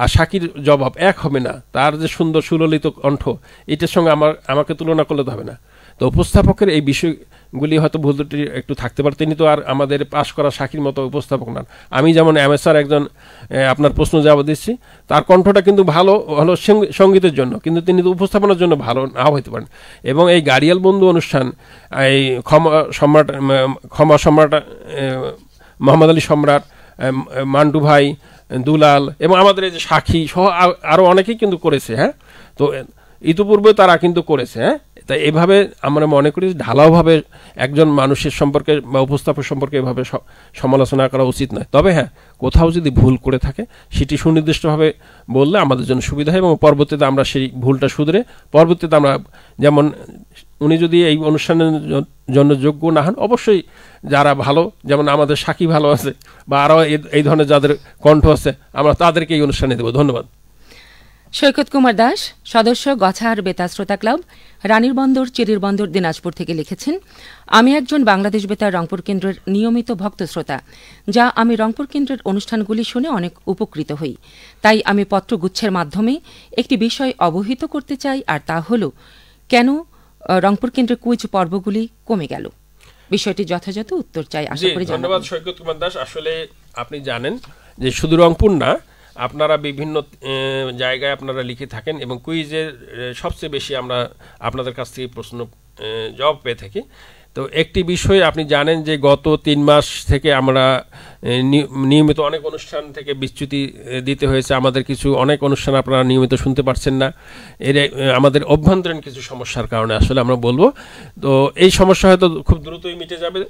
আর সাকির জবাব এক হবে না তার যে সুন্দর সুললিত কণ্ঠ এটার সঙ্গে আমার আমাকে তুলনা করলে তো হবে না তো উপস্থাপকের এই বিষয়গুলি হয়তো ভুল একটু থাকতে পারে তিনি তো আর আমাদের পাশ করা শাখির মতো উপস্থাপক নন আমি যেমন এম এস আর একজন আপনার প্রশ্ন জবাব দিচ্ছি তার কণ্ঠটা কিন্তু ভালো হলো সঙ্গীতের জন্য কিন্তু তিনি তো উপস্থাপনার জন্য ভালো নাও হইতে পারেন এবং এই গাড়িয়াল বন্ধু অনুষ্ঠান এই ক্ষমা সম্রাট ক্ষমা সম্রাট মোহাম্মদ আলী সম্রাট মান্টু ভাই দুলাল এবং আমাদের এই যে সাক্ষী সহ আরও অনেকেই কিন্তু করেছে হ্যাঁ তো ইতিপূর্বে তারা কিন্তু করেছে হ্যাঁ তাই এভাবে আমরা মনে করি ঢালাওভাবে একজন মানুষের সম্পর্কে বা উপস্থাপক সম্পর্কে এভাবে সমালোচনা করা উচিত নয় তবে হ্যাঁ কোথাও যদি ভুল করে থাকে সেটি সুনির্দিষ্টভাবে বললে আমাদের জন্য সুবিধা হয় এবং পরবর্তীতে আমরা সেই ভুলটা শুধরে পরবর্তীতে আমরা যেমন উনি যদি এই অনুষ্ঠানের জন্য যোগ্য না হন অবশ্যই যারা ভালো যেমন আমাদের সাকি ভালো আছে বা আরও এই ধরনের যাদের কণ্ঠ আছে আমরা তাদেরকে এই অনুষ্ঠানে দেবো ধন্যবাদ সৈকত কুমার দাস সদস্য গছার বেতা শ্রোতা ক্লাব রানীর বন্দর চিরির বন্দর দিনাজপুর থেকে লিখেছেন আমি একজন বাংলাদেশ বেতার রংপুর কেন্দ্রের নিয়মিত ভক্ত শ্রোতা যা আমি রংপুর কেন্দ্রের অনুষ্ঠানগুলি শুনে অনেক উপকৃত হই তাই আমি পত্রগুচ্ছের মাধ্যমে একটি বিষয় অবহিত করতে চাই আর তা হল কেন রংপুর কেন্দ্রের কুইজ পর্বগুলি কমে গেল বিষয়টি যথাযথ উত্তর চাই আশা করি ধন্যবাদ সৈকত কুমার দাস আসলে আপনি জানেন যে শুধু রংপুর না আপনারা বিভিন্ন জায়গায় আপনারা লিখে থাকেন এবং কুইজের সবচেয়ে বেশি আমরা আপনাদের কাছ থেকে প্রশ্ন জবাব পেয়ে থাকি তো একটি বিষয় আপনি জানেন যে গত তিন মাস থেকে আমরা নিয়মিত অনেক অনুষ্ঠান থেকে বিচ্যুতি দিতে হয়েছে আমাদের কিছু অনেক অনুষ্ঠান আপনারা নিয়মিত শুনতে পারছেন না এর আমাদের অভ্যন্তরীণ কিছু সমস্যার কারণে আসলে আমরা বলবো তো এই সমস্যা হয়তো খুব দ্রুতই মিটে যাবে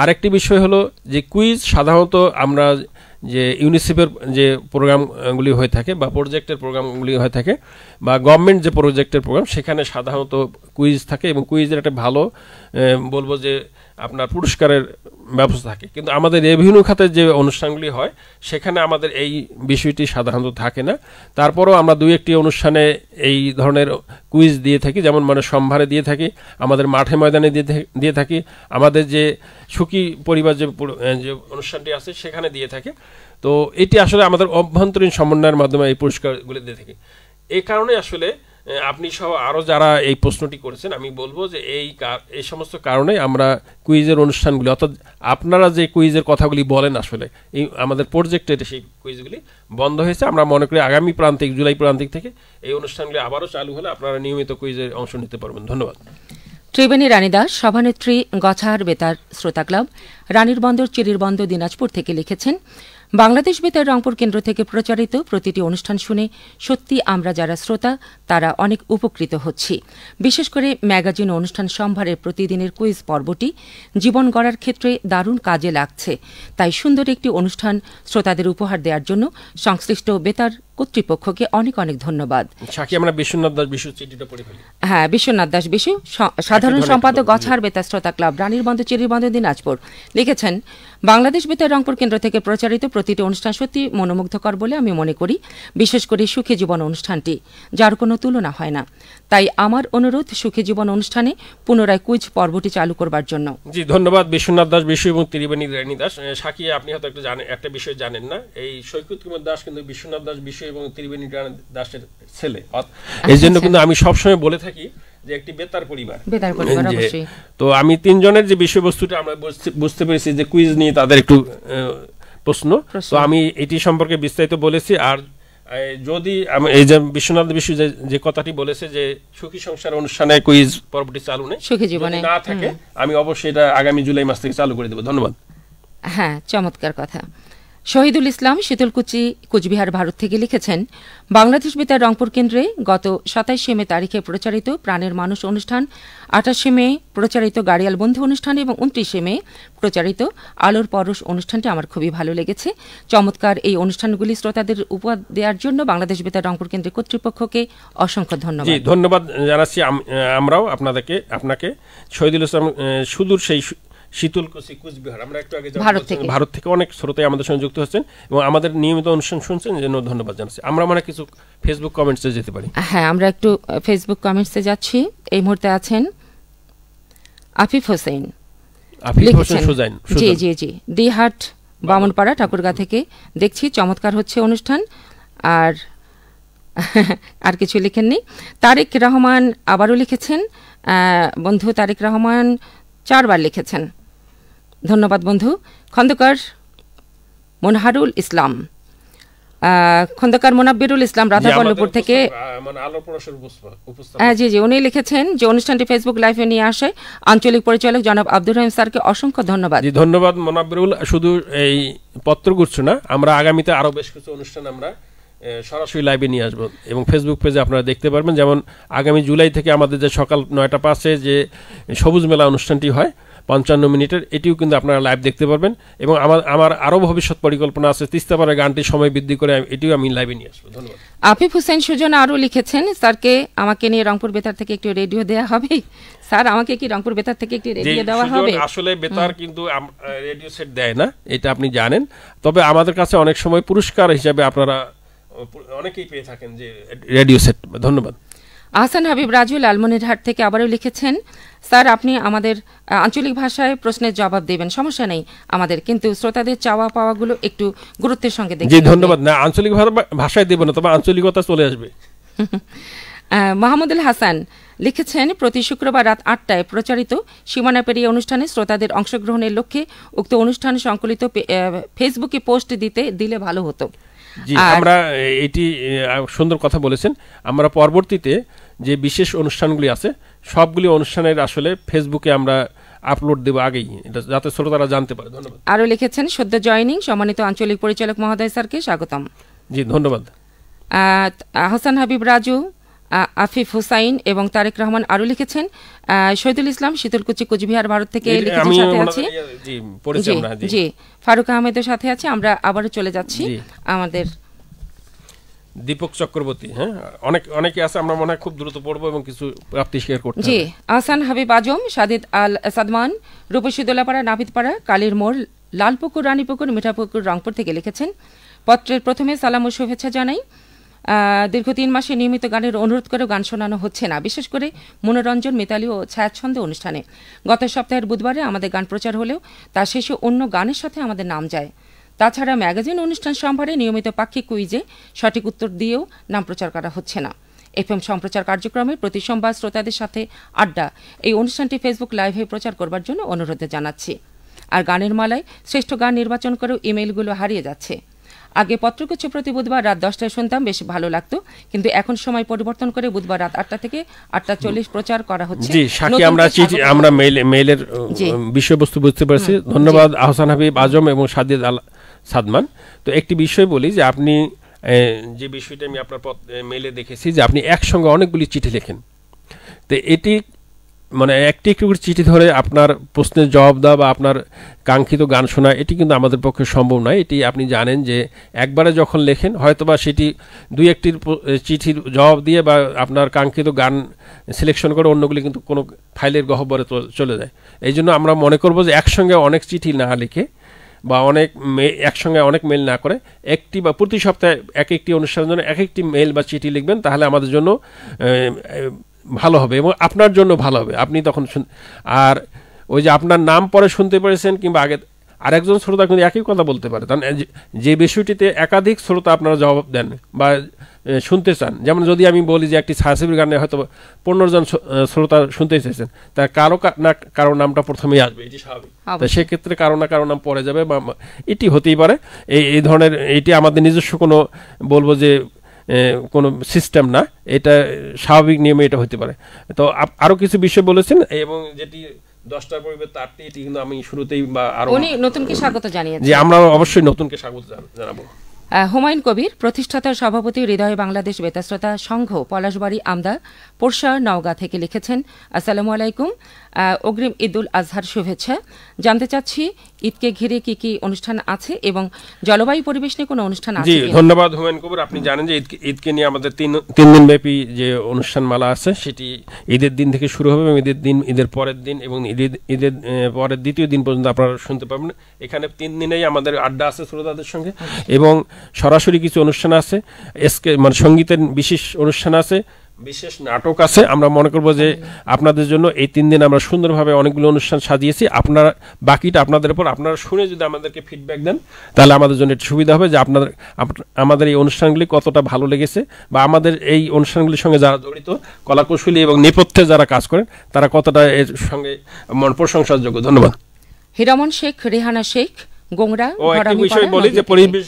আরেকটি বিষয় হলো যে কুইজ সাধারণত আমরা যে ইউনিসেফের যে প্রোগ্রামগুলি হয়ে থাকে বা প্রজেক্টের প্রোগ্রামগুলি হয়ে থাকে বা গভর্নমেন্ট যে প্রজেক্টের প্রোগ্রাম সেখানে সাধারণত কুইজ থাকে এবং কুইজের একটা ভালো বলবো যে আপনার পুরস্কারের ব্যবস্থা থাকে কিন্তু আমাদের রেভিনিউ খাতে যে অনুষ্ঠানগুলি হয় সেখানে আমাদের এই বিষয়টি সাধারণত থাকে না তারপরেও আমরা দুই একটি অনুষ্ঠানে এই ধরনের কুইজ দিয়ে থাকি যেমন মানে সম্ভারে দিয়ে থাকি আমাদের মাঠে ময়দানে দিয়ে দিয়ে থাকি আমাদের যে সুখী পরিবার যে যে অনুষ্ঠানটি আছে সেখানে দিয়ে থাকে তো এটি আসলে আমাদের অভ্যন্তরীণ সমন্বয়ের মাধ্যমে এই পুরস্কারগুলি দিয়ে থাকি এই কারণে আসলে আপনি সহ আরও যারা এই প্রশ্নটি করেছেন আমি বলবো যে এই এই সমস্ত কারণে আমরা কুইজের অনুষ্ঠানগুলি অর্থাৎ আপনারা যে কুইজের কথাগুলি বলেন আসলে এই আমাদের প্রজেক্টের সেই কুইজগুলি বন্ধ হয়েছে আমরা মনে করি আগামী প্রান্তিক জুলাই প্রান্তিক থেকে এই অনুষ্ঠানগুলি আবারও চালু হলে আপনারা নিয়মিত কুইজের অংশ নিতে পারবেন ধন্যবাদ ত্রিবেণী রানী দাস সভানেত্রী গছার বেতার শ্রোতা ক্লাব রানীর বন্দর চিরির বন্দর দিনাজপুর থেকে লিখেছেন বাংলাদেশ বেতার রংপুর কেন্দ্র থেকে প্রচারিত প্রতিটি অনুষ্ঠান শুনে সত্যি আমরা যারা শ্রোতা তারা অনেক উপকৃত হচ্ছি বিশেষ করে ম্যাগাজিন অনুষ্ঠান সম্ভারের প্রতিদিনের কুইজ পর্বটি জীবন গড়ার ক্ষেত্রে দারুণ কাজে লাগছে তাই সুন্দর একটি অনুষ্ঠান শ্রোতাদের উপহার দেওয়ার জন্য সংশ্লিষ্ট বেতার কর্তৃপক্ষকে অনেক অনেক ধন্যবাদ আমরা বিশ্বনাথ দাস বিশু হ্যাঁ বিশ্বনাথ দাস বিশু সাধারণ সম্পাদক গছার বেতা শ্রোতা ক্লাব রানীর বন্ধ চিরির বন্ধ দিনাজপুর লিখেছেন বাংলাদেশ বেতার রংপুর কেন্দ্র থেকে প্রচারিত প্রতিটি অনুষ্ঠান সত্যি মনোমুগ্ধকর বলে আমি মনে করি বিশেষ করে সুখী জীবন অনুষ্ঠানটি যার কোনো তুলনা হয় না তাই আমার অনুরোধ সুখী জীবন অনুষ্ঠানে পুনরায় কুইজ পর্বটি চালু করবার জন্য জি ধন্যবাদ বিশ্বনাথ দাস বিশু এবং ত্রিবেণী রানী দাস সাকি আপনি হয়তো একটু জানেন একটা বিষয় জানেন না এই সৈকুত কুমার দাস কিন্তু বিশ্বনাথ দাস বিশু বৈশ্য এবং ত্রিবেণী দাসের ছেলে এই জন্য কিন্তু আমি সবসময় বলে থাকি যে একটি বেতার পরিবার তো আমি তিনজনের যে বিষয়বস্তুটা আমরা বুঝতে পেরেছি যে কুইজ নিয়ে তাদের একটু প্রশ্ন তো আমি এটি সম্পর্কে বিস্তারিত বলেছি আর যদি আমি এই যে বিশ্বনাথ বিশ্ব যে কথাটি বলেছে যে সুখী সংসার অনুষ্ঠানে কুইজ পর্বটি চালু নেই সুখী জীবনে না থাকে আমি অবশ্যই এটা আগামী জুলাই মাস থেকে চালু করে দেবো ধন্যবাদ হ্যাঁ চমৎকার কথা শহীদুল ইসলাম শীতলকুচি কুচবিহার ভারত থেকে লিখেছেন বাংলাদেশ বেতার রংপুর কেন্দ্রে গত সাতাইশে মে তারিখে প্রচারিত প্রাণের মানুষ অনুষ্ঠান আঠাশে মে প্রচারিত গাড়িয়াল বন্ধু অনুষ্ঠান এবং উনত্রিশে মে প্রচারিত আলোর পরশ অনুষ্ঠানটি আমার খুবই ভালো লেগেছে চমৎকার এই অনুষ্ঠানগুলি শ্রোতাদের উপহার দেওয়ার জন্য বাংলাদেশ বেতার রংপুর কেন্দ্রে কর্তৃপক্ষকে অসংখ্য ধন্যবাদ ধন্যবাদ জানাচ্ছি আমরাও আপনাদেরকে আপনাকে শহীদুল ইসলাম সুদূর সেই শীতলকুচি কুচবিহার আমরা একটু আগে ভারত থেকে অনেক শ্রোতায় আমাদের সঙ্গে যুক্ত হচ্ছেন এবং আমাদের নিয়মিত অনুষ্ঠান শুনছেন জন্য ধন্যবাদ জানাচ্ছি আমরা মানে কিছু ফেসবুক কমেন্টসে যেতে পারি হ্যাঁ আমরা একটু ফেসবুক কমেন্টসে যাচ্ছি এই মুহূর্তে আছেন আফিফ হোসেন আফিফ হোসেন সুজাইন জি জি জি দিহাট বামনপাড়া ঠাকুরগা থেকে দেখছি চমৎকার হচ্ছে অনুষ্ঠান আর আর কিছু লিখেননি তারেক রহমান আবারও লিখেছেন বন্ধু তারেক রহমান চারবার লিখেছেন ধন্যবাদ বন্ধু খন্দকার মনহারুল ইসলাম খন্দকার মোনাব্বিরুল ইসলাম থেকে মানে হ্যাঁ, জি জি উনি লিখেছেন যে অনুষ্ঠানটি ফেসবুক লাইভে নিয়ে আসে আঞ্চলিক পরিচালক জনাব আব্দুর রহিম স্যারকে অসংখ্য ধন্যবাদ ধন্যবাদ মোনাব্বিরুল শুধু এই পত্রগুচ্ছ না আমরা আগামীতে আরও বেশ কিছু অনুষ্ঠান আমরা সরাসরি লাইভে নিয়ে আসবো এবং ফেসবুক পেজে আপনারা দেখতে পারবেন যেমন আগামী জুলাই থেকে আমাদের যে সকাল নয়টা পাঁচে যে সবুজ মেলা অনুষ্ঠানটি হয় পঞ্চান্ন মিনিটের এটিও কিন্তু আপনারা লাইভ দেখতে পারবেন এবং আমার আমার আরও ভবিষ্যৎ পরিকল্পনা আছে তিস্তাপাড়া গানটি সময় বৃদ্ধি করে এটিও আমি লাইভে নিয়ে আসবো ধন্যবাদ আফিফ হুসেন সুজন আরও লিখেছেন স্যারকে আমাকে নিয়ে রংপুর বেতার থেকে একটি রেডিও দেওয়া হবে স্যার আমাকে কি রংপুর বেতার থেকে একটি রেডিও দেওয়া হবে আসলে বেতার কিন্তু রেডিও সেট দেয় না এটা আপনি জানেন তবে আমাদের কাছে অনেক সময় পুরস্কার হিসাবে আপনারা অনেকেই পেয়ে থাকেন যে রেডিও সেট ধন্যবাদ আহসান হাবিব রাজুল লালমনিরহাট থেকে আবারও লিখেছেন স্যার আপনি আমাদের আঞ্চলিক ভাষায় প্রশ্নের জবাব দেবেন সমস্যা নেই আমাদের কিন্তু শ্রোতাদের চাওয়া পাওয়াগুলো একটু গুরুত্বের সঙ্গে দেখি ধন্যবাদ না আঞ্চলিক ভাষায় দেব না তবে আঞ্চলিকতা চলে আসবে মাহমুদুল হাসান লিখেছেন প্রতি শুক্রবার রাত আটটায় প্রচারিত সীমানা পেরিয়ে অনুষ্ঠানে শ্রোতাদের অংশগ্রহণের লক্ষ্যে উক্ত অনুষ্ঠান সংকলিত ফেসবুকে পোস্ট দিতে দিলে ভালো হতো জি আমরা এটি সুন্দর কথা বলেছেন আমরা পরবর্তীতে যে বিশেষ অনুষ্ঠানগুলি আছে সবগুলি অনুষ্ঠানের আসলে ফেসবুকে আমরা আপলোড দেব আগেই এটা যাতে শ্রোতারা জানতে পারে ধন্যবাদ আরও লিখেছেন সদ্য জয়নিং সম্মানিত আঞ্চলিক পরিচালক মহোদয় স্যারকে স্বাগতম জি ধন্যবাদ আহসান হাবিব রাজু আফিফ হুসাইন এবং তারেক রহমান আরও লিখেছেন শহীদুল ইসলাম শীতলকুচি কুচবিহার ভারত থেকে সাথে আছি জি ফারুক আহমেদের সাথে আছি আমরা আবারও চলে যাচ্ছি আমাদের দীপক চক্রবর্তী হ্যাঁ অনেক অনেকে আছে আমরা মনে হয় খুব দ্রুত পড়বো এবং কিছু প্রাপ্তি শেয়ার করতে জি আহসান হাবিব আজম সাদিদ আল সাদমান রূপসী দোলাপাড়া নাবিদপাড়া কালীর মোড় লালপুকুর রানীপুকুর মিঠাপুকুর রংপুর থেকে লিখেছেন পত্রের প্রথমে সালাম ও শুভেচ্ছা জানাই দীর্ঘ তিন মাসে নিয়মিত গানের অনুরোধ করেও গান শোনানো হচ্ছে না বিশেষ করে মনোরঞ্জন মিতালি ও ছায়াচ্ছন্দ অনুষ্ঠানে গত সপ্তাহের বুধবারে আমাদের গান প্রচার হলেও তা শেষে অন্য গানের সাথে আমাদের নাম যায় তাছাড়া ম্যাগাজিন অনুষ্ঠান সম্ভারে নিয়মিত পাক্ষিক কুইজে সঠিক উত্তর দিয়েও নাম প্রচার করা হচ্ছে না এফএম সম্প্রচার কার্যক্রমে প্রতি সোমবার শ্রোতাদের সাথে আড্ডা এই অনুষ্ঠানটি ফেসবুক লাইভে প্রচার করবার জন্য অনুরোধ জানাচ্ছি আর গানের মালায় শ্রেষ্ঠ গান নির্বাচন করেও ইমেইলগুলো হারিয়ে যাচ্ছে আগে পত্রগুচ্ছ প্রতি বুধবার রাত দশটায় শুনতাম বেশ ভালো লাগতো কিন্তু এখন সময় পরিবর্তন করে বুধবার রাত আটটা থেকে আটটা চল্লিশ প্রচার করা হচ্ছে জি আমরা চিঠি আমরা মেইলের বিষয়বস্তু বুঝতে পারছি ধন্যবাদ আহসান হাবিব আজম এবং সাদিদ আল সাদমান তো একটি বিষয় বলি যে আপনি যে বিষয়টা আমি আপনার মেলে দেখেছি যে আপনি একসঙ্গে অনেকগুলি চিঠি লেখেন তো এটি মানে একটি একটি করে চিঠি ধরে আপনার প্রশ্নের জবাব দেওয়া বা আপনার কাঙ্ক্ষিত গান শোনা এটি কিন্তু আমাদের পক্ষে সম্ভব নয় এটি আপনি জানেন যে একবারে যখন লেখেন হয়তোবা সেটি দুই একটির চিঠির জবাব দিয়ে বা আপনার কাঙ্ক্ষিত গান সিলেকশন করে অন্যগুলি কিন্তু কোনো ফাইলের গহ্বরে চলে যায় এই জন্য আমরা মনে করবো যে একসঙ্গে অনেক চিঠি না লিখে বা অনেক একসঙ্গে অনেক মেল না করে একটি বা প্রতি সপ্তাহে এক একটি অনুষ্ঠানের জন্য এক একটি মেল বা চিঠি লিখবেন তাহলে আমাদের জন্য ভালো হবে এবং আপনার জন্য ভালো হবে আপনি তখন আর ওই যে আপনার নাম পরে শুনতে পেরেছেন কিংবা আগে আর একজন শ্রোতা কিন্তু একই কথা বলতে পারে কারণ মানে যে বিষয়টিতে একাধিক শ্রোতা আপনারা জবাব দেন বা শুনতে চান যেমন যদি আমি বলি যে একটি সাহসিবির গানে হয়তো পনেরো জন শ্রোতা শুনতে চাইছেন তার কারো না কারো নামটা প্রথমেই আসবে এটি স্বাভাবিক তো সেক্ষেত্রে কারো না কারো নাম পরে যাবে বা এটি হতেই পারে এই এই ধরনের এটি আমাদের নিজস্ব কোনো বলবো যে কোনো সিস্টেম না এটা স্বাভাবিক নিয়মে এটা হতে পারে তো আরও কিছু বিষয় বলেছেন এবং যেটি দশটার পরিবর্তে তার এটি কিন্তু আমি শুরুতেই বা আরো উনি নতুনকে স্বাগত জানিয়েছেন যে আমরা অবশ্যই নতুনকে স্বাগত জানাবো হুমায়ুন কবির প্রতিষ্ঠাতা সভাপতি হৃদয় বাংলাদেশ বেতাশ্রোতা সংঘ পলাশবাড়ি আমদা পোরশা নওগাঁ থেকে লিখেছেন আসসালামু আলাইকুম অগ্রিম ঈদুল আজহার শুভেচ্ছা জানতে চাচ্ছি ঈদকে ঘিরে কি কি অনুষ্ঠান আছে এবং জলবায়ু পরিবেশ নিয়ে কোনো অনুষ্ঠান আছে জি ধন্যবাদ হোমেন কবুর আপনি জানেন যে ঈদকে ঈদকে নিয়ে আমাদের তিন তিন দিন ব্যাপী যে অনুষ্ঠান মালা আছে সেটি ঈদের দিন থেকে শুরু হবে এবং ঈদের দিন ঈদের পরের দিন এবং ঈদের ঈদের পরের দ্বিতীয় দিন পর্যন্ত আপনারা শুনতে পাবেন এখানে তিন দিনেই আমাদের আড্ডা আছে শ্রোতাদের সঙ্গে এবং সরাসরি কিছু অনুষ্ঠান আছে এসকে মানে সঙ্গীতের বিশেষ অনুষ্ঠান আছে বিশেষ নাটক আছে আমরা মনে করব যে আপনাদের জন্য এই তিন দিন আমরা সুন্দরভাবে অনেকগুলো অনুষ্ঠান সাজিয়েছি আপনারা বাকিটা আপনাদের উপর আপনারা শুনে যদি আমাদেরকে ফিডব্যাক দেন তাহলে আমাদের জন্য একটু সুবিধা হবে যে আপনাদের আমাদের এই অনুষ্ঠানগুলি কতটা ভালো লেগেছে বা আমাদের এই অনুষ্ঠানগুলির সঙ্গে যারা জড়িত কলাকৌশলী এবং নেপথ্যে যারা কাজ করেন তারা কতটা এর সঙ্গে মন প্রশংসার ধন্যবাদ হিরামন শেখ রেহানা শেখ গোংরা ও একটা বিষয় বলি যে পরিবেশ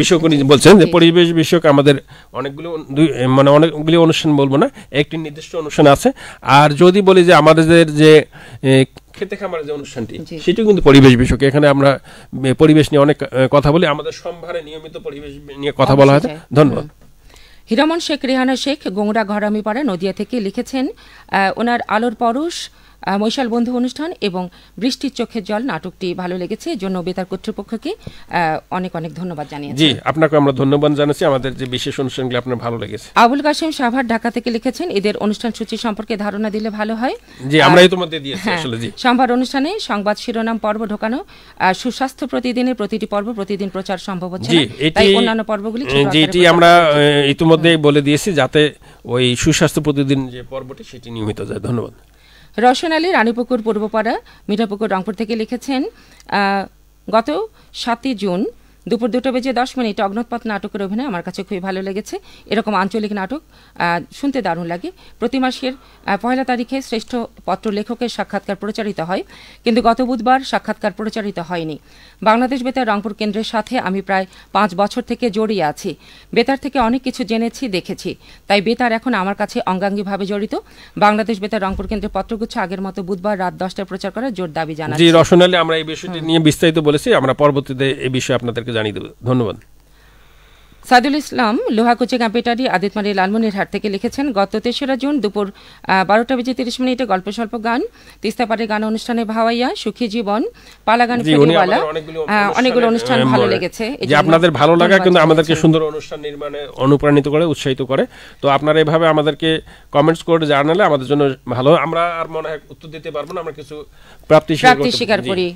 বিষয়ক উনি বলছেন যে পরিবেশ বিষয়ক আমাদের অনেকগুলো মানে অনেকগুলি অনুষ্ঠান বলবো না একটি নির্দিষ্ট অনুষ্ঠান আছে আর যদি বলি যে আমাদের যে খেতে খামারের যে অনুষ্ঠানটি সেটিও কিন্তু পরিবেশ বিষয়ক এখানে আমরা পরিবেশ নিয়ে অনেক কথা বলি আমাদের সম্ভারে নিয়মিত পরিবেশ নিয়ে কথা বলা হয় ধন্যবাদ হিরামন শেখ রেহানা শেখ গোংরা ঘরামিপাড়া নদিয়া থেকে লিখেছেন ওনার আলোর পরশ মৈশাল বন্ধু অনুষ্ঠান এবং বৃষ্টির চোখের জল নাটকটি ভালো লেগেছে জন্য বেতার কর্তৃপক্ষকে অনেক অনেক ধন্যবাদ জানিয়েছি জি আপনাকে আমরা ধন্যবাদ জানাচ্ছি আমাদের যে বিশেষ অনুষ্ঠানগুলি আপনার ভালো লেগেছে আবুল কাসেম সাভার ঢাকা থেকে লিখেছেন এদের অনুষ্ঠান সূচি সম্পর্কে ধারণা দিলে ভালো হয় জি আমরা ইতিমধ্যে দিয়েছি হ্যাঁ, আসলে জি সোমবার অনুষ্ঠানে সংবাদ শিরোনাম পর্ব ঢোকানো সুস্বাস্থ্য প্রতিদিনের প্রতিটি পর্ব প্রতিদিন প্রচার সম্ভব হচ্ছে জি অন্যান্য পর্বগুলি জি এটি আমরা ইতিমধ্যে বলে দিয়েছি যাতে ওই সুস্বাস্থ্য প্রতিদিন যে পর্বটি সেটি নিয়মিত যায় ধন্যবাদ রশন আলী রানীপুকুর পূর্বপাড়া মিঠাপুকুর রংপুর থেকে লিখেছেন গত সাতই জুন দুপুর দুটো বেজে দশ মিনিট অগ্নতপথ নাটকের অভিনয় আমার কাছে খুবই ভালো লেগেছে এরকম আঞ্চলিক নাটক শুনতে দারুণ লাগে প্রতি মাসের পয়লা তারিখে শ্রেষ্ঠ পত্র লেখকের সাক্ষাৎকার প্রচারিত হয় কিন্তু গত বুধবার সাক্ষাৎকার প্রচারিত হয়নি বাংলাদেশ বেতার রংপুর কেন্দ্রের সাথে আমি প্রায় পাঁচ বছর থেকে জড়িয়ে আছি বেতার থেকে অনেক কিছু জেনেছি দেখেছি তাই বেতার এখন আমার কাছে অঙ্গাঙ্গিভাবে জড়িত বাংলাদেশ বেতার রংপুর কেন্দ্রের পত্রগুচ্ছ আগের মতো বুধবার রাত দশটায় প্রচার করার জোর দাবি জানাচ্ছি আমরা এই বিষয়টি নিয়ে বিস্তারিত বলেছি আমরা পরবর্তীতে এই বিষয়ে আপনাদেরকে আপনাকে জানিয়ে দেবে ধন্যবাদ সাদুল ইসলাম লোহাকুচি ক্যাম্পিটারি আদিতমারি লালমনির হাট থেকে লিখেছেন গত তেসরা জুন দুপুর বারোটা বেজে তিরিশ মিনিটে গল্প স্বল্প গান তিস্তাপাড়ে গান অনুষ্ঠানে ভাওয়াইয়া সুখী জীবন পালা গান অনেকগুলো অনুষ্ঠান ভালো লেগেছে যে আপনাদের ভালো লাগা কিন্তু আমাদেরকে সুন্দর অনুষ্ঠান নির্মাণে অনুপ্রাণিত করে উৎসাহিত করে তো আপনারা এভাবে আমাদেরকে কমেন্টস করে জানালে আমাদের জন্য ভালো আমরা আর মনে হয় উত্তর দিতে পারবো না আমরা কিছু প্রাপ্তি স্বীকার করি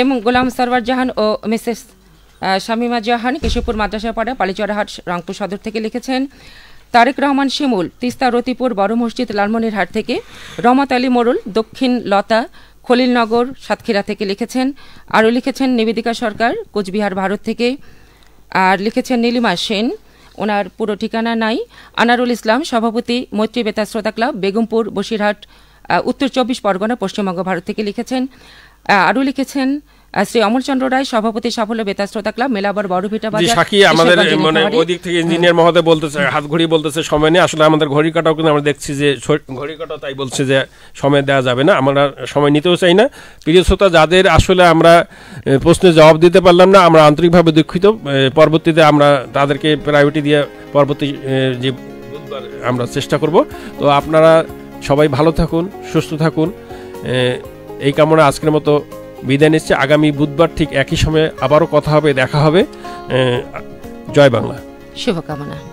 এবং গোলাম সরওয়ার জাহান ও মিসেস শামীমা জাহান কেশবপুর পাড়া পালিচড়াহাট রংপুর সদর থেকে লিখেছেন তারেক রহমান শিমুল তিস্তা রতিপুর বড় মসজিদ লালমনিরহাট থেকে রহমত আলী মোরুল দক্ষিণ লতা খলিলনগর সাতক্ষীরা থেকে লিখেছেন আরও লিখেছেন নিবেদিকা সরকার কোচবিহার ভারত থেকে আর লিখেছেন নীলিমা সেন ওনার পুরো ঠিকানা নাই আনারুল ইসলাম সভাপতি মৈত্রী বেতা শ্রোতা ক্লাব বেগমপুর বসিরহাট উত্তর চব্বিশ পরগনা পশ্চিমবঙ্গ ভারত থেকে লিখেছেন আরও লিখেছেন শ্রী অমরচন্দ্র রায় সভাপতি সাফল্য বেতার শ্রোতা ক্লাব মেলাবার ভিটা বাজার সাকি আমাদের মানে ওই দিক থেকে ইঞ্জিনিয়ার মহোদয় বলতেছে হাত ঘড়ি বলতেছে সময় নেই আসলে আমাদের ঘড়ি কাটাও কিন্তু আমরা দেখছি যে ঘড়ি কাটাও তাই বলছে যে সময় দেওয়া যাবে না আমরা সময় নিতেও চাই না প্রিয় শ্রোতা যাদের আসলে আমরা প্রশ্নের জবাব দিতে পারলাম না আমরা আন্তরিকভাবে দুঃখিত পরবর্তীতে আমরা তাদেরকে প্রায়োরিটি দিয়ে পরবর্তী যে আমরা চেষ্টা করব তো আপনারা সবাই ভালো থাকুন সুস্থ থাকুন এই কামনা আজকের মতো বিদায় নিচ্ছে আগামী বুধবার ঠিক একই সময়ে আবারও কথা হবে দেখা হবে জয় বাংলা শুভকামনা